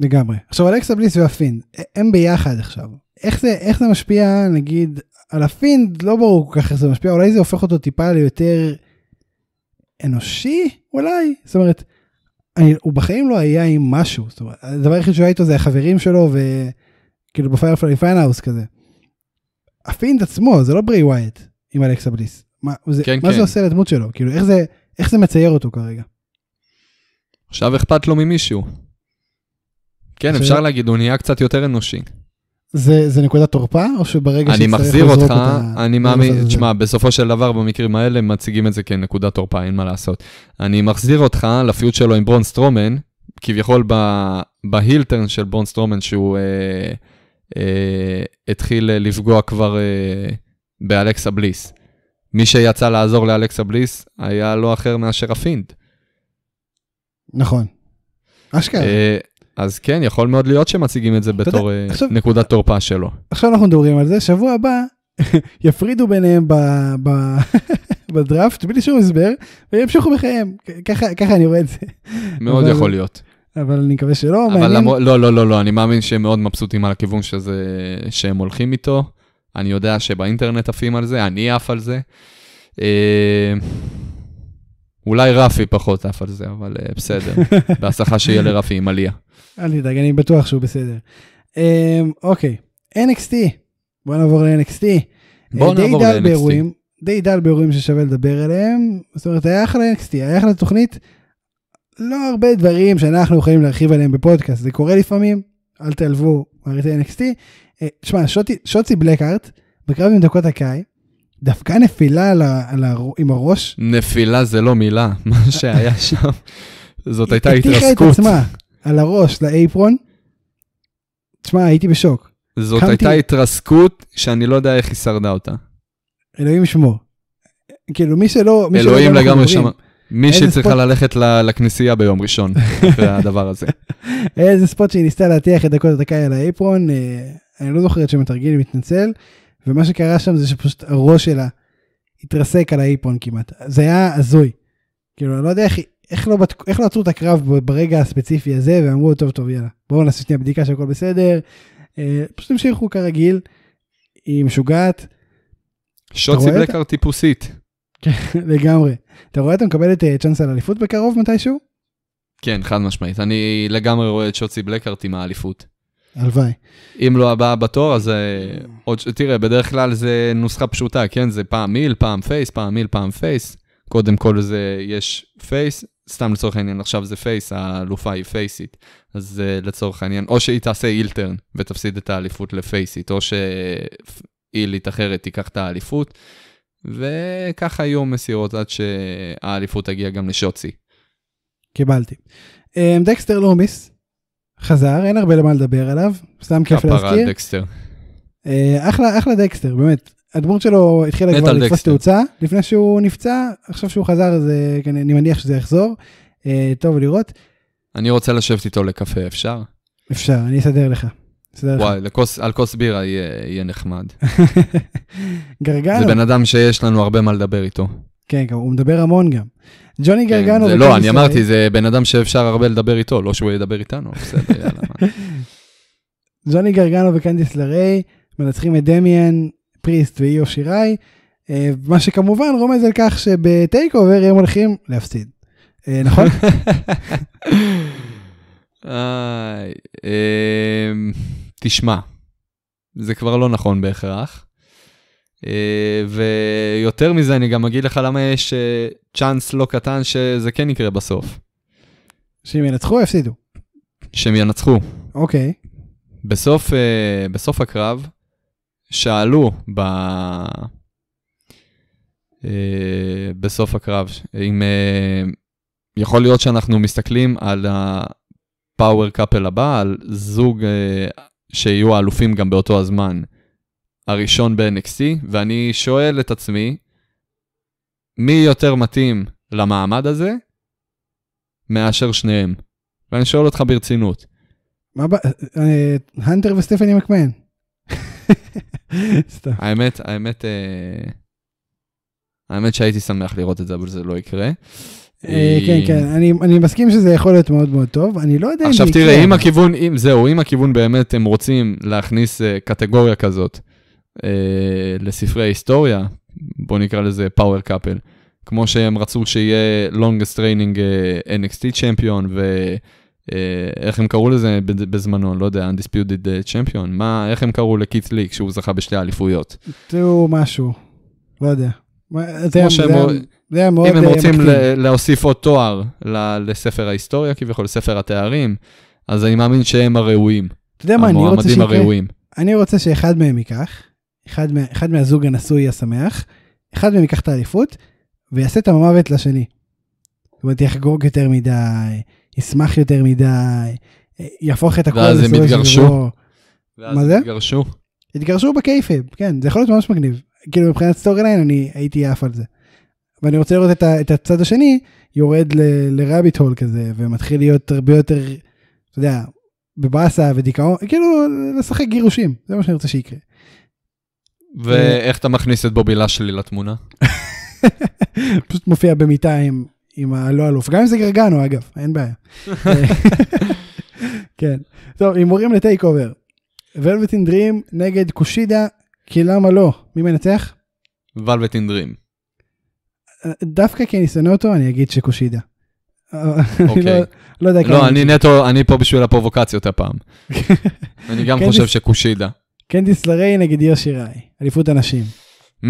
Speaker 1: לגמרי. עכשיו אלכסה בליס והפינד, הם ביחד עכשיו. איך זה, איך זה משפיע, נגיד, על הפינד, לא ברור כל כך איך זה משפיע, אולי זה הופך אותו טיפה ליותר אנושי, אולי? זאת אומרת, אני, הוא בחיים לא היה עם משהו, זאת אומרת, הדבר היחיד שהוא היה איתו זה החברים שלו, וכאילו בפיירפליי פיינהאוס כזה. הפינד עצמו, זה לא ברי ווייט עם אלכסה בליס. מה, זה, כן, מה כן. זה עושה לדמות שלו? כאילו, איך זה, איך זה מצייר אותו כרגע?
Speaker 2: עכשיו אכפת לו ממישהו. כן, אפשר זה... להגיד, הוא נהיה קצת יותר אנושי.
Speaker 1: זה, זה נקודת תורפה, או שברגע שצריך לזרוק אותה... אני מחזיר אותך, אותה, אני מאמין, תשמע,
Speaker 2: בסופו של דבר במקרים האלה מציגים את זה כנקודת תורפה, אין מה לעשות. אני מחזיר אותך לפיוט שלו עם ברון סטרומן, כביכול ב, בהילטרן של ברון סטרומן, שהוא אה, אה, התחיל אה, לפגוע כבר אה, באלכסה בליס. מי שיצא לעזור לאלכסה בליס היה לא אחר מאשר הפינד.
Speaker 1: נכון. אשכרה.
Speaker 2: אה, אז כן, יכול מאוד להיות שמציגים את זה בתור יודע, אה, עכשיו, נקודת תורפה שלו.
Speaker 1: עכשיו אנחנו מדברים על זה, שבוע הבא יפרידו ביניהם ב, ב, בדראפט בלי שום הסבר, וימשיכו בחייהם. ככה, ככה אני רואה את זה. מאוד אבל, יכול להיות. אבל אני מקווה שלא, אבל מעניין. למ... לא,
Speaker 2: לא, לא, לא, אני מאמין שהם מאוד מבסוטים על הכיוון שזה, שהם הולכים איתו. אני יודע שבאינטרנט עפים על זה, אני עף על זה. אה, אולי רפי פחות עף על זה, אבל אה, בסדר. בהצלחה שיהיה לרפי עם עלייה.
Speaker 1: אל תדאג, אני בטוח שהוא בסדר. אה, אוקיי, NXT. בוא נעבור ל-NXT. בוא נעבור ל-NXT. די דל באירועים ששווה לדבר עליהם. זאת אומרת, היה אחלה NXT, היה אחלה תוכנית. לא הרבה דברים שאנחנו יכולים להרחיב עליהם בפודקאסט, זה קורה לפעמים, אל תעלבו, מעריצי NXT. אה, שמע, שוטי, שוטי בלקארט, בקרב עם דקות הקאי, דווקא נפילה על ה, על ה, עם הראש.
Speaker 2: נפילה זה לא מילה, מה שהיה שם, זאת הייתה התרסקות. התיחה את עצמה
Speaker 1: על הראש לאייפרון. תשמע, הייתי בשוק.
Speaker 2: זאת קמתי... הייתה התרסקות שאני לא יודע איך היא שרדה אותה.
Speaker 1: אלוהים שמו. כאילו, מי שלא... מי אלוהים שלא לגמרי שמה. מי שצריכה ספוט...
Speaker 2: ללכת לכנסייה ביום ראשון, אחרי הדבר הזה.
Speaker 1: איזה ספוט שהיא ניסתה להטיח את דקות הדקה על האייפרון, אה, אני לא זוכר את שם התרגיל, מתנצל, ומה שקרה שם זה שפשוט הראש שלה התרסק על האייפון כמעט. זה היה הזוי. כאילו, אני לא יודע איך, איך לא, איך לא עצרו את הקרב ברגע הספציפי הזה, ואמרו, טוב, טוב, יאללה, בואו נעשה שנייה בדיקה שהכל בסדר. אה, פשוט המשיכו כרגיל, היא משוגעת. שוצי בלקר את... טיפוסית. כן, לגמרי. אתה רואה אתה מקבל את אה, צ'אנס על אליפות בקרוב מתישהו?
Speaker 2: כן, חד משמעית. אני לגמרי רואה את שוצי בלקארט עם האליפות. הלוואי. אם לא הבאה בתור, אז אה, עוד, תראה, בדרך כלל זה נוסחה פשוטה, כן? זה פעם מיל, פעם פייס, פעם מיל, פעם פייס. קודם כל זה, יש פייס, סתם לצורך העניין, עכשיו זה פייס, האלופה היא פייסית. אז אה, לצורך העניין, או שהיא תעשה אילטרן ותפסיד את האליפות לפייסית, או שאילית אחרת תיקח את האליפות. וככה היו מסירות עד שהאליפות תגיע גם לשוצי.
Speaker 1: קיבלתי. אמ, דקסטר לומיס, חזר, אין הרבה למה לדבר עליו, סתם כיף להזכיר. הפרה דקסטר. אה, אחלה, אחלה דקסטר, באמת. הדמות שלו התחילה כבר לתפוס תאוצה, לפני שהוא נפצע, עכשיו שהוא חזר, זה, אה, כן, אני מניח שזה יחזור. אה, טוב לראות.
Speaker 2: אני רוצה לשבת איתו לקפה, אפשר?
Speaker 1: אפשר, אני אסדר לך. אסדר
Speaker 2: וואי, לך. לקוס, על כוס בירה יהיה, יהיה נחמד.
Speaker 1: גרגל. זה בן
Speaker 2: אדם שיש לנו הרבה מה לדבר איתו.
Speaker 1: כן, כן הוא מדבר המון גם. ג'וני כן, גרגנו זה לא, אני אמרתי,
Speaker 2: זה בן אדם שאפשר הרבה לדבר איתו, לא שהוא ידבר איתנו, בסדר, יאללה.
Speaker 1: ג'וני גרגנו וקנדיס לריי מנצחים את דמיאן, פריסט ואיו שיראי, אה, מה שכמובן רומז על כך שבטייק אובר הם הולכים להפסיד. אה, נכון?
Speaker 2: אמ, תשמע, זה כבר לא נכון בהכרח. אה, ויותר מזה, אני גם אגיד לך למה יש אה, צ'אנס לא קטן שזה כן יקרה בסוף.
Speaker 1: שהם ינצחו או יפסידו? שהם ינצחו. אוקיי.
Speaker 2: בסוף, אה, בסוף הקרב, שאלו ב... בסוף הקרב, אם יכול להיות שאנחנו מסתכלים על הפאוור קאפל הבא, על זוג שיהיו האלופים גם באותו הזמן. הראשון ב-NXT, ואני שואל את עצמי, מי יותר מתאים למעמד הזה מאשר שניהם? ואני שואל אותך ברצינות.
Speaker 1: מה ב... אה, הנטר וסטפני מקמן.
Speaker 2: האמת, האמת, אה, האמת שהייתי שמח לראות את זה, אבל זה לא יקרה. אה, כן, כן,
Speaker 1: אני, אני מסכים שזה יכול להיות מאוד מאוד טוב, אני לא יודע אם זה יקרה. עכשיו תראה, אם
Speaker 2: הכיוון, אם זהו, אם הכיוון באמת הם רוצים להכניס קטגוריה כזאת, אה, לספרי ההיסטוריה, בוא נקרא לזה פאוור קאפל, כמו שהם רצו שיהיה longest training אה, NXT champion ואיך אה, איך הם קראו לזה בזמנו, לא יודע, Undisputed אה, Champion, מה, איך הם קראו לקית' ליק שהוא זכה בשתי האליפויות?
Speaker 1: תראו משהו, לא יודע. זה היה מאוד אם הם רוצים
Speaker 2: להוסיף עוד תואר לספר ההיסטוריה כביכול, לספר התארים, אז אני מאמין שהם הראויים. אתה יודע מה, אני רוצה שיקרה? המועמדים הראויים.
Speaker 1: אני רוצה שאחד מהם ייקח, אחד, מה, אחד מהזוג הנשוי השמח, אחד מהם ייקח את האליפות ויעשה את המוות לשני. זאת אומרת, יחגוג יותר מדי, ישמח יותר מדי, יהפוך את הכול ואז הם יתגרשו? מה זה? יתגרשו? יתגרשו בכיפה, כן, זה יכול להיות ממש מגניב. כאילו מבחינת סטורי ליין אני הייתי עף על זה. ואני רוצה לראות את, ה, את הצד השני יורד לרביט הול כזה ומתחיל להיות הרבה יותר, אתה יודע, בבאסה ודיכאון, כאילו לשחק גירושים, זה מה שאני רוצה שיקרה.
Speaker 2: ואיך אתה מכניס את בובי לשלי לתמונה?
Speaker 1: פשוט מופיע במיטה עם, עם הלא אלוף, גם אם זה גרגנו אגב, אין בעיה. כן. טוב, הימורים לטייק אובר. ולווטין דרים נגד קושידה, כי למה לא? מי מנצח?
Speaker 2: ולווטין דרים.
Speaker 1: אה, דווקא כי אני שונא אותו, אני אגיד שקושידה. לא- אוקיי. לא יודע לא, כמה... לא, אני
Speaker 2: נטו, אני פה בשביל הפרובוקציות הפעם. אני גם כן, חושב שקושידה.
Speaker 1: קנדיס לריי נגד יושי ראי, אליפות הנשים.
Speaker 2: Mm,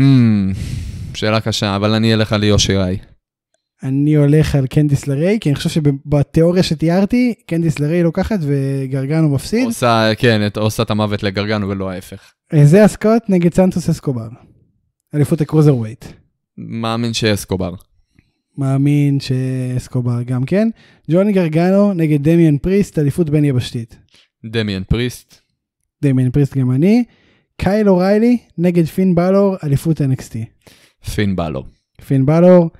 Speaker 2: שאלה קשה, אבל אני אלך על יושי ראי.
Speaker 1: אני הולך על קנדיס לריי, כי אני חושב שבתיאוריה שתיארתי, קנדיס לריי לוקחת וגרגנו מפסיד.
Speaker 2: עושה, כן, עושה את המוות לגרגנו ולא ההפך.
Speaker 1: זה הסקוט נגד סנטוס אסקובר. אליפות הקרוזר ווייט.
Speaker 2: מאמין שאסקובר.
Speaker 1: מאמין שאסקובר גם כן. ג'וני גרגנו נגד דמיאן פריסט, אליפות בין יבשתית.
Speaker 2: דמיאן פריסט.
Speaker 1: דמיין פריסט גם אני, קייל אוריילי נגד פין בלור, אליפות NXT. פין בלור. פין בלור,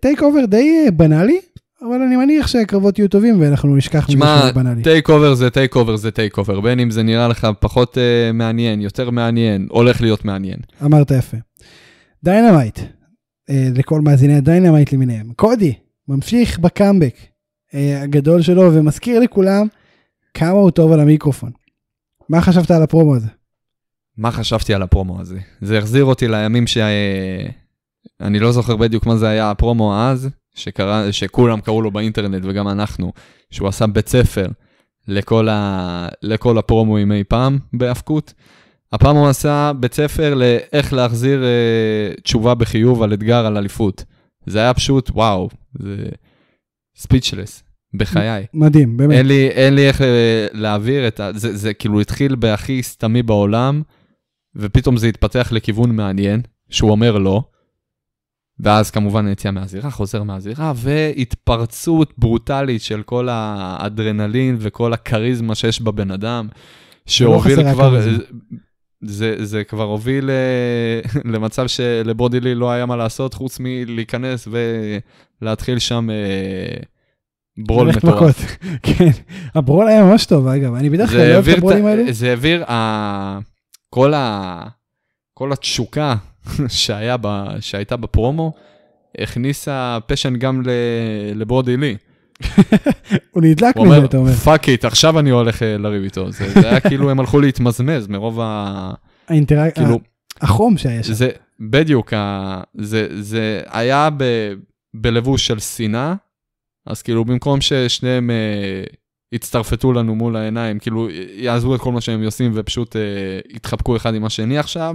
Speaker 1: טייק אה, אובר די אה, בנאלי, אבל אני מניח שהקרבות יהיו טובים ואנחנו נשכח ממה שזה בנאלי.
Speaker 2: טייק אובר זה טייק אובר זה טייק אובר, בין אם זה נראה לך פחות uh, מעניין, יותר מעניין, הולך להיות מעניין.
Speaker 1: אמרת יפה. דיינמייט, uh, לכל מאזיני הדיינמייט למיניהם. קודי, ממשיך בקאמבק uh, הגדול שלו ומזכיר לכולם כמה הוא טוב על המיקרופון. מה חשבת על הפרומו הזה?
Speaker 2: מה חשבתי על הפרומו הזה? זה החזיר אותי לימים ש... אני לא זוכר בדיוק מה זה היה הפרומו אז, שקרה, שכולם קראו לו באינטרנט וגם אנחנו, שהוא עשה בית ספר לכל, ה, לכל הפרומואים אי פעם בהאבקות. הפעם הוא עשה בית ספר לאיך להחזיר אה, תשובה בחיוב על אתגר על אליפות. זה היה פשוט, וואו, זה ספיצ'לס. בחיי. מדהים, באמת. אין לי, אין לי איך אה, להעביר את ה... זה, זה כאילו התחיל בהכי סתמי בעולם, ופתאום זה התפתח לכיוון מעניין, שהוא אומר לא. ואז כמובן יציאה מהזירה, חוזר מהזירה, והתפרצות ברוטלית של כל האדרנלין וכל הכריזמה שיש בבן אדם, שהוביל לא כבר... אה, זה, זה, כבר הוביל אה, למצב שלבודילי לא היה מה לעשות חוץ מלהיכנס ולהתחיל שם... אה, ברול מטורף. כן,
Speaker 1: הברול היה ממש טוב אגב, אני בדרך כלל לא אוהב את הברולים האלה.
Speaker 2: זה העביר, אה, כל, התשוקה שהייתה בפרומו, הכניסה פשן גם לברודי לי.
Speaker 1: הוא נדלק מזה, אתה אומר. פאק
Speaker 2: איט, עכשיו אני הולך אה, לריב איתו. זה, היה כאילו הם הלכו להתמזמז מרוב ה...
Speaker 1: האינטראק... כאילו... החום שהיה
Speaker 2: שם. זה, בדיוק, זה, היה בלבוש של שנאה, אז כאילו, במקום ששניהם אה, יצטרפתו לנו מול העיניים, כאילו, יעזבו את כל מה שהם עושים ופשוט אה, יתחבקו אחד עם השני עכשיו,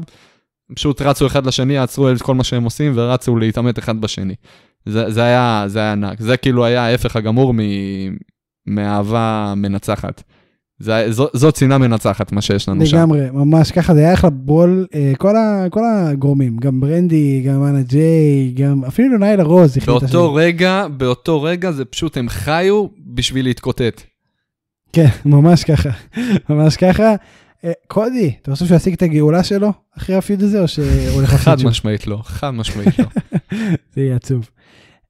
Speaker 2: פשוט רצו אחד לשני, יעצרו את כל מה שהם עושים ורצו להתעמת אחד בשני. זה, זה, היה, זה היה ענק, זה כאילו היה ההפך הגמור מ... מאהבה מנצחת. זה, זו, זו צינה מנצחת, מה שיש לנו שם. לגמרי,
Speaker 1: ממש ככה, זה היה אחלה ברול, אה, כל, ה, כל הגורמים, גם ברנדי, גם אנה ג'יי, גם אפילו ניילה רוז. החליטה. באותו
Speaker 2: רגע, באותו רגע זה פשוט, הם חיו בשביל להתקוטט.
Speaker 1: כן, ממש ככה, ממש ככה. אה, קודי, אתה חושב שהוא ישיג את הגאולה שלו אחרי הפיוד הזה, או שהוא הולך חד משמעית לא, חד משמעית לא. זה יהיה עצוב.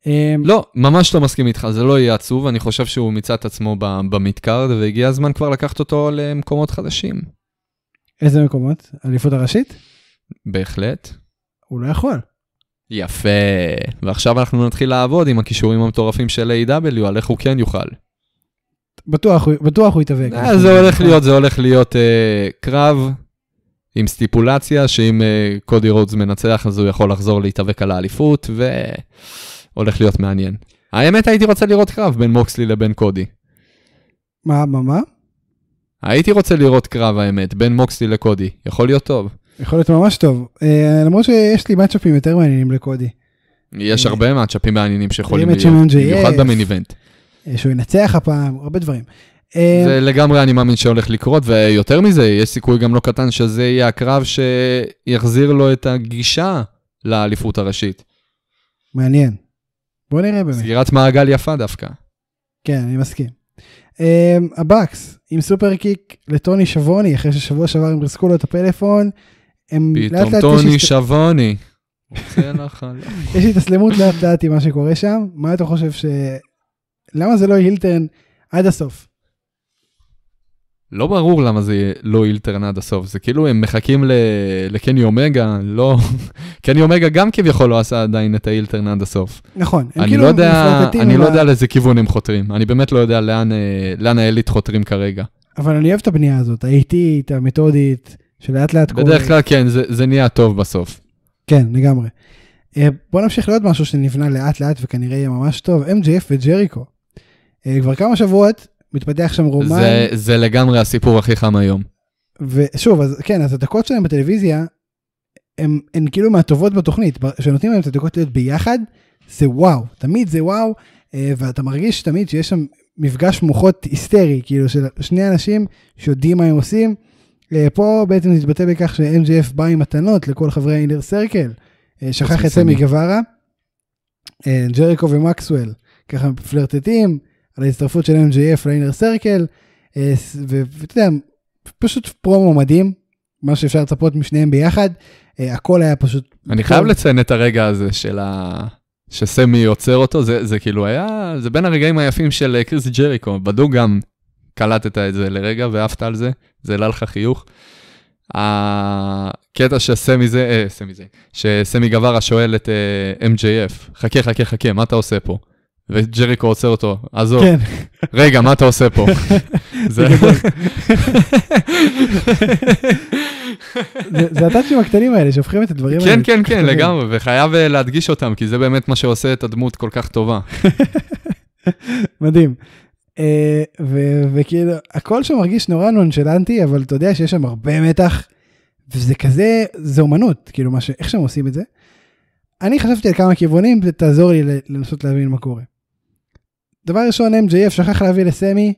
Speaker 1: אמ, לא,
Speaker 2: ממש לא מסכים איתך, זה לא יהיה עצוב, אני חושב שהוא מיצה את עצמו במתקרד, והגיע הזמן כבר לקחת אותו למקומות חדשים.
Speaker 1: איזה מקומות? אליפות הראשית?
Speaker 2: בהחלט. הוא לא יכול. יפה, ועכשיו אנחנו נתחיל לעבוד עם הכישורים המטורפים של A.W. על איך הוא כן יוכל.
Speaker 1: בטוח, בטוח הוא יתאבק. אה, זה הולך להיות,
Speaker 2: זה הולך להיות אה, קרב עם סטיפולציה, שאם אה, קודי רודס מנצח אז הוא יכול לחזור להתאבק על האליפות, ו... הולך להיות מעניין. האמת, הייתי רוצה לראות קרב בין מוקסלי לבין קודי. מה, מה, מה? הייתי רוצה לראות קרב, האמת, בין מוקסלי לקודי. יכול להיות טוב.
Speaker 1: יכול להיות ממש טוב. אה, למרות שיש לי מאצ'אפים יותר מעניינים לקודי.
Speaker 2: יש אה, הרבה מאצ'אפים מעניינים שיכולים להיות, במיוחד במיניבנט.
Speaker 1: אה, שהוא ינצח הפעם, הרבה דברים. אה, זה
Speaker 2: לגמרי אני מאמין שהולך לקרות, ויותר מזה, יש סיכוי גם לא קטן שזה יהיה הקרב שיחזיר לו את הגישה לאליפות הראשית.
Speaker 1: מעניין. בוא נראה באמת.
Speaker 2: סגירת מעגל יפה דווקא.
Speaker 1: כן, אני מסכים. אמ, הבקס עם סופר קיק לטוני שבוני, אחרי ששבוע שעבר הם ריסקו לו את הפלאפון. הם פתאום טוני
Speaker 2: שבוני.
Speaker 1: יש התאסלמות לאט לאט עם מה שקורה שם, מה אתה חושב ש... למה זה לא הילטרן עד הסוף?
Speaker 2: לא ברור למה זה לא אילטרן עד הסוף, זה כאילו הם מחכים לקני אומגה, לא... קני אומגה גם כביכול לא עשה עדיין את האילטרן עד הסוף. נכון, הם כאילו לא יודע, אני לא יודע לאיזה כיוון הם חותרים, אני באמת לא יודע לאן, אה, לאן האליט חותרים כרגע.
Speaker 1: אבל אני אוהב את הבנייה הזאת, האיטית, המתודית, שלאט לאט קורה. בדרך
Speaker 2: כלל כן, זה, זה נהיה טוב בסוף.
Speaker 1: כן, לגמרי. אה, בוא נמשיך לעוד משהו שנבנה לאט לאט וכנראה יהיה ממש טוב, MJF וג'ריקו. אה, כבר כמה שבועות מתפתח שם רומן. זה,
Speaker 2: זה לגמרי הסיפור הכי חם היום.
Speaker 1: ושוב, אז כן, אז הדקות שלהם בטלוויזיה, הם, הן כאילו מהטובות בתוכנית, שנותנים להם את הדקות להיות ביחד, זה וואו, תמיד זה וואו, אה, ואתה מרגיש תמיד שיש שם מפגש מוחות היסטרי, כאילו של שני אנשים שיודעים מה הם עושים. אה, פה בעצם נתבטא בכך ש-MGF בא עם מתנות לכל חברי ה-Inner Circle, אה, שכח את סמי גווארה, ג'ריקו ומקסואל, ככה פלרטטים, על ההצטרפות של MJF לאינר סרקל, ואתה יודע, פשוט פרומו מדהים, מה שאפשר לצפות משניהם ביחד, אה, הכל היה פשוט... אני חייב
Speaker 2: לציין את הרגע הזה של ה... שסמי עוצר אותו, זה, זה כאילו היה, זה בין הרגעים היפים של אה, קריס ג'ריקו, בדוק גם קלטת את זה לרגע ואהבת על זה, זה לא העלה לך חיוך. הקטע שסמי זה, אה, סמי זה, שסמי גברה שואל את אה, MJF, חכה, חכה, חכה, מה אתה עושה פה? וג'ריקו עוצר אותו, עזוב. כן. רגע, מה אתה עושה פה? זה... זה
Speaker 1: הטאצ'ים הקטנים האלה שהופכים את הדברים כן, האלה. כן, כן, כן, לגמרי,
Speaker 2: וחייב אה, להדגיש אותם, כי זה באמת מה שעושה את הדמות כל כך טובה.
Speaker 1: מדהים. אה, וכאילו, הכל שם מרגיש נורא נונשלנטי, אבל אתה יודע שיש שם הרבה מתח, וזה כזה, זה אומנות, כאילו, איך שהם עושים את זה. אני חשבתי על כמה כיוונים, ותעזור לי לנסות להבין מה קורה. דבר ראשון, MJF שכח להביא לסמי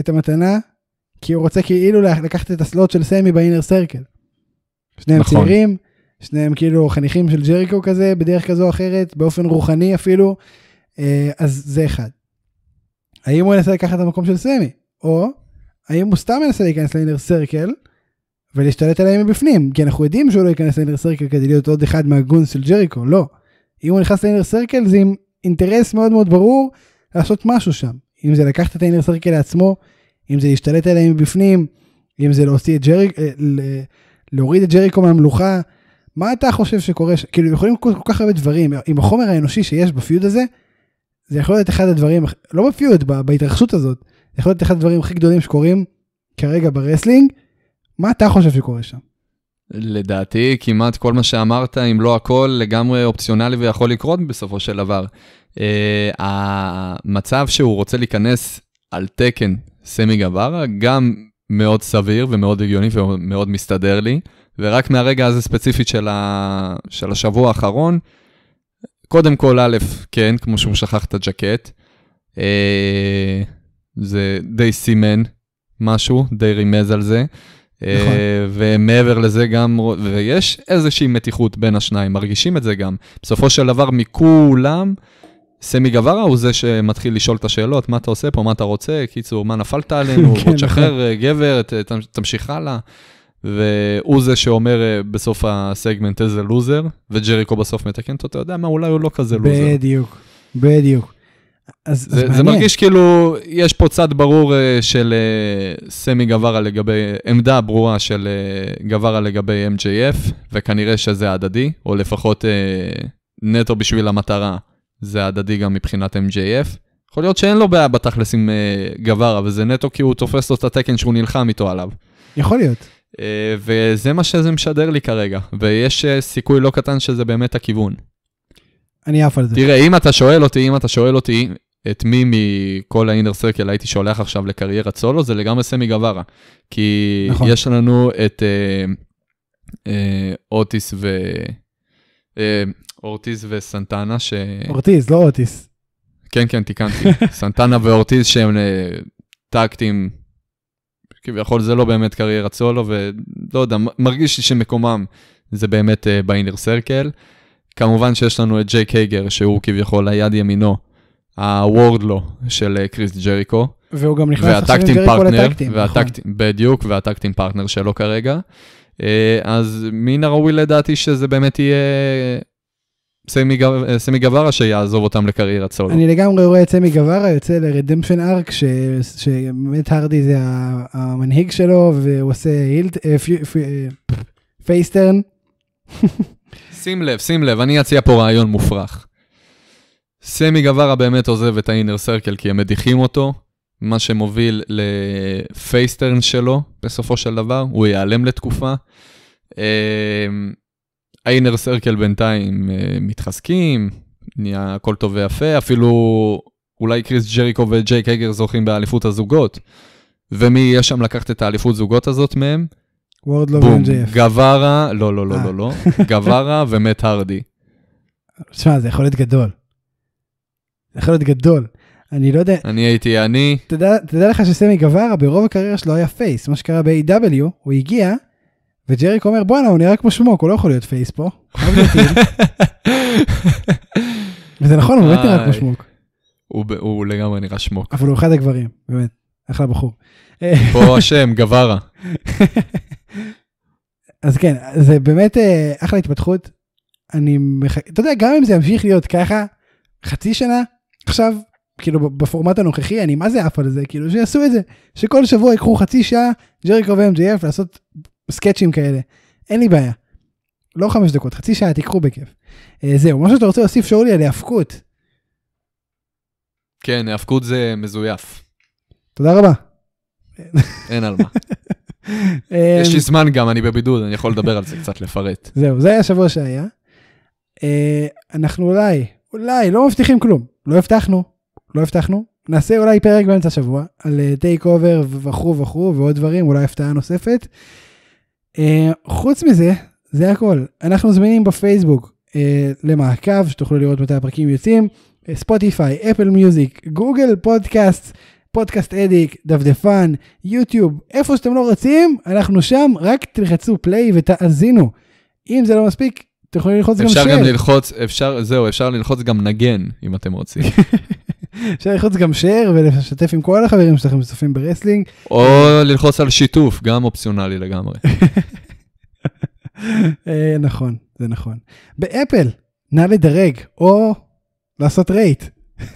Speaker 1: את המתנה, כי הוא רוצה כאילו לקחת את הסלוט של סמי באינר סרקל. שניהם נכון. צעירים, שניהם כאילו חניכים של ג'ריקו כזה, בדרך כזו או אחרת, באופן רוחני אפילו, אה, אז זה אחד. האם הוא ינסה לקחת את המקום של סמי, או האם הוא סתם ינסה להיכנס לאינר סרקל, ולהשתלט עליהם מבפנים, כי אנחנו יודעים שהוא לא ייכנס לאינר סרקל כדי להיות עוד אחד מהגונס של ג'ריקו, לא. אם הוא נכנס לאינר סרקל זה עם אינטרס מאוד מאוד ברור לעשות משהו שם. אם זה לקחת את האינר סרקל לעצמו, אם זה להשתלט עליהם מבפנים, אם זה להוציא את ג'רי, אה, להוריד את ג'ריקו מהמלוכה, מה אתה חושב שקורה? ש... כאילו יכולים כל, כל כך הרבה דברים, עם החומר האנושי שיש בפיוד הזה, זה יכול להיות אחד הדברים, לא בפיוד, בהתרחשות הזאת, זה יכול להיות אחד הדברים הכי גדולים שקורים כרגע ברסלינג, מה אתה חושב שקורה שם?
Speaker 2: לדעתי, כמעט כל מה שאמרת, אם לא הכל, לגמרי אופציונלי ויכול לקרות בסופו של דבר. Uh, המצב שהוא רוצה להיכנס על תקן סמי גווארה, גם מאוד סביר ומאוד הגיוני ומאוד מסתדר לי, ורק מהרגע הזה ספציפית של, ה... של השבוע האחרון, קודם כל, א', כן, כמו שהוא שכח את הג'קט, uh, זה די סימן משהו, די רימז על זה. אה, נכון. ומעבר לזה גם, ויש איזושהי מתיחות בין השניים, מרגישים את זה גם. בסופו של דבר, מכולם, סמי גווארה הוא זה שמתחיל לשאול את השאלות, מה אתה עושה פה, מה אתה רוצה, קיצור, מה נפלת עלינו, כן, נכון. תשחרר נכון. גבר, ת, תמשיך הלאה. והוא זה שאומר אה, בסוף הסגמנט איזה לוזר, וג'ריקו בסוף מתקן אותו, אתה יודע מה, אולי הוא
Speaker 1: לא כזה לוזר. בדיוק, בדיוק. אז, זה, אז זה מרגיש
Speaker 2: כאילו, יש פה צד ברור אה, של אה, סמי גווארה לגבי, עמדה ברורה של אה, גווארה לגבי MJF, וכנראה שזה הדדי, או לפחות נטו בשביל המטרה, זה הדדי גם מבחינת MJF. יכול להיות שאין לו בעיה בתכלס עם גווארה, וזה נטו כי הוא תופס לו את התקן שהוא נלחם איתו עליו. יכול להיות. וזה מה שזה משדר לי כרגע, ויש סיכוי לא קטן שזה באמת הכיוון. אני עף על זה. תראה, אם אתה שואל אותי, אם אתה שואל אותי את מי מכל האינר סרקל הייתי שולח עכשיו לקריירת סולו, זה לגמרי סמי גווארה. כי נכון. יש לנו את אה, אה, אוטיס ו... אה, אורטיס וסנטנה ש... אורטיס, לא אוטיס. כן, כן, תיקנתי. סנטנה ואורטיז שהם אה, טקטים, כביכול זה לא באמת קריירת סולו, ולא יודע, מרגיש לי שמקומם זה באמת uh, באינר סרקל. Uh, כמובן שיש לנו את ג'ק הייגר, שהוא כביכול היד ימינו, הוורדלו של אה, קריס ג'ריקו. והוא גם נכנס עכשיו עם ג'ריקו לטקטים. נכון. והטקטים, נכון. בדיוק, והטקטים פרטנר שלו כרגע. אה, אז מן הראוי לדעתי שזה באמת יהיה אה, סמי, גווארה שיעזוב אותם לקריירת סולו. אני לגמרי
Speaker 1: רואה את סמי גווארה יוצא לרדמפשן ארק, ש... שבאמת הרדי זה המנהיג שלו, והוא עושה הילט... פייסטרן.
Speaker 2: שים לב, שים לב, אני אציע פה רעיון מופרך. סמי גווארה באמת עוזב את האינר סרקל כי הם מדיחים אותו, מה שמוביל לפייסטרן שלו בסופו של דבר, הוא ייעלם לתקופה. האינר אה, סרקל בינתיים אה, מתחזקים, נהיה הכל טוב ויפה, אפילו אולי קריס ג'ריקו וג'ייק הגר זוכים באליפות הזוגות. ומי יהיה שם לקחת את האליפות זוגות הזאת מהם? וורדלו ו-MJF. גווארה, לא, לא, לא, אה. לא, לא, גווארה ומט הרדי.
Speaker 1: תשמע, זה יכול להיות גדול. זה יכול להיות גדול. אני לא יודע...
Speaker 2: אני הייתי אני.
Speaker 1: תדע, תדע לך שסמי גווארה ברוב הקריירה שלו היה פייס, מה שקרה ב-AW, הוא הגיע, וג'ריק אומר בואנה הוא נראה כמו שמוק, הוא לא יכול להיות פייס פה. וזה נכון, הוא באמת נראה כמו שמוק.
Speaker 2: הוא, הוא לגמרי נראה שמוק. אבל הוא אחד
Speaker 1: הגברים, באמת, אחלה בחור. פה השם, גווארה. אז כן, זה באמת אה, אחלה התפתחות. אני מח... אתה יודע, גם אם זה ימשיך להיות ככה, חצי שנה, עכשיו, כאילו בפורמט הנוכחי, אני מה זה עף על זה, כאילו שיעשו את זה, שכל שבוע יקחו חצי שעה, ג'ריקו ו-MJF לעשות סקצ'ים כאלה, אין לי בעיה. לא חמש דקות, חצי שעה, תיקחו בכיף. אה, זהו, משהו שאתה רוצה להוסיף שאולי על היאבקות.
Speaker 2: כן, היאבקות זה מזויף. תודה רבה. אין על מה. יש לי אמ, זמן גם, אני בבידוד, אני יכול לדבר על זה קצת, לפרט.
Speaker 1: זהו, זה היה השבוע שהיה. אה, אנחנו אולי, אולי, לא מבטיחים כלום. לא הבטחנו, לא הבטחנו. נעשה אולי פרק באמצע השבוע על טייק אה, אובר וכו' וכו' ועוד דברים, אולי הפתעה נוספת. אה, חוץ מזה, זה הכל. אנחנו זמינים בפייסבוק למעקב, שתוכלו לראות מתי הפרקים יוצאים. ספוטיפיי, אפל מיוזיק, גוגל פודקאסט. פודקאסט אדיק, דפדפן, יוטיוב, איפה שאתם לא רוצים, אנחנו שם, רק תלחצו פליי ותאזינו. אם זה לא מספיק, אתם יכולים ללחוץ גם שייר. אפשר גם
Speaker 2: ללחוץ, אפשר, זהו, אפשר ללחוץ גם נגן, אם אתם רוצים.
Speaker 1: אפשר ללחוץ גם שייר ולשתף עם כל החברים שלכם שצופים ברסלינג.
Speaker 2: או ללחוץ על שיתוף, גם אופציונלי לגמרי.
Speaker 1: אה, נכון, זה נכון. באפל, נא לדרג, או לעשות רייט.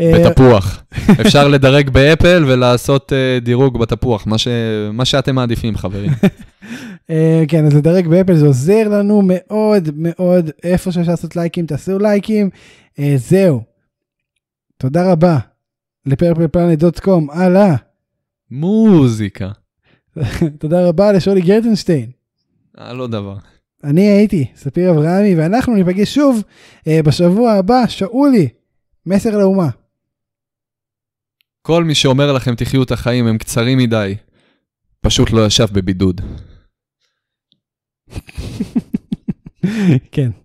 Speaker 1: אה, בתפוח.
Speaker 2: אפשר לדרג באפל ולעשות אה, דירוג בתפוח, מה, שאתם מעדיפים, חברים.
Speaker 1: אה, כן, אז לדרג באפל זה עוזר לנו מאוד מאוד, איפה שאפשר לעשות לייקים, תעשו לייקים. זהו. תודה רבה לפרפלפלנט.קום הלאה.
Speaker 2: מוזיקה.
Speaker 1: תודה רבה לשולי גרטנשטיין. אה, לא דבר. אני הייתי ספיר אברהמי, ואנחנו ניפגש שוב בשבוע הבא. שאולי, מסר לאומה.
Speaker 2: כל מי שאומר לכם תחיו את החיים הם קצרים מדי, פשוט לא ישב בבידוד.
Speaker 1: כן.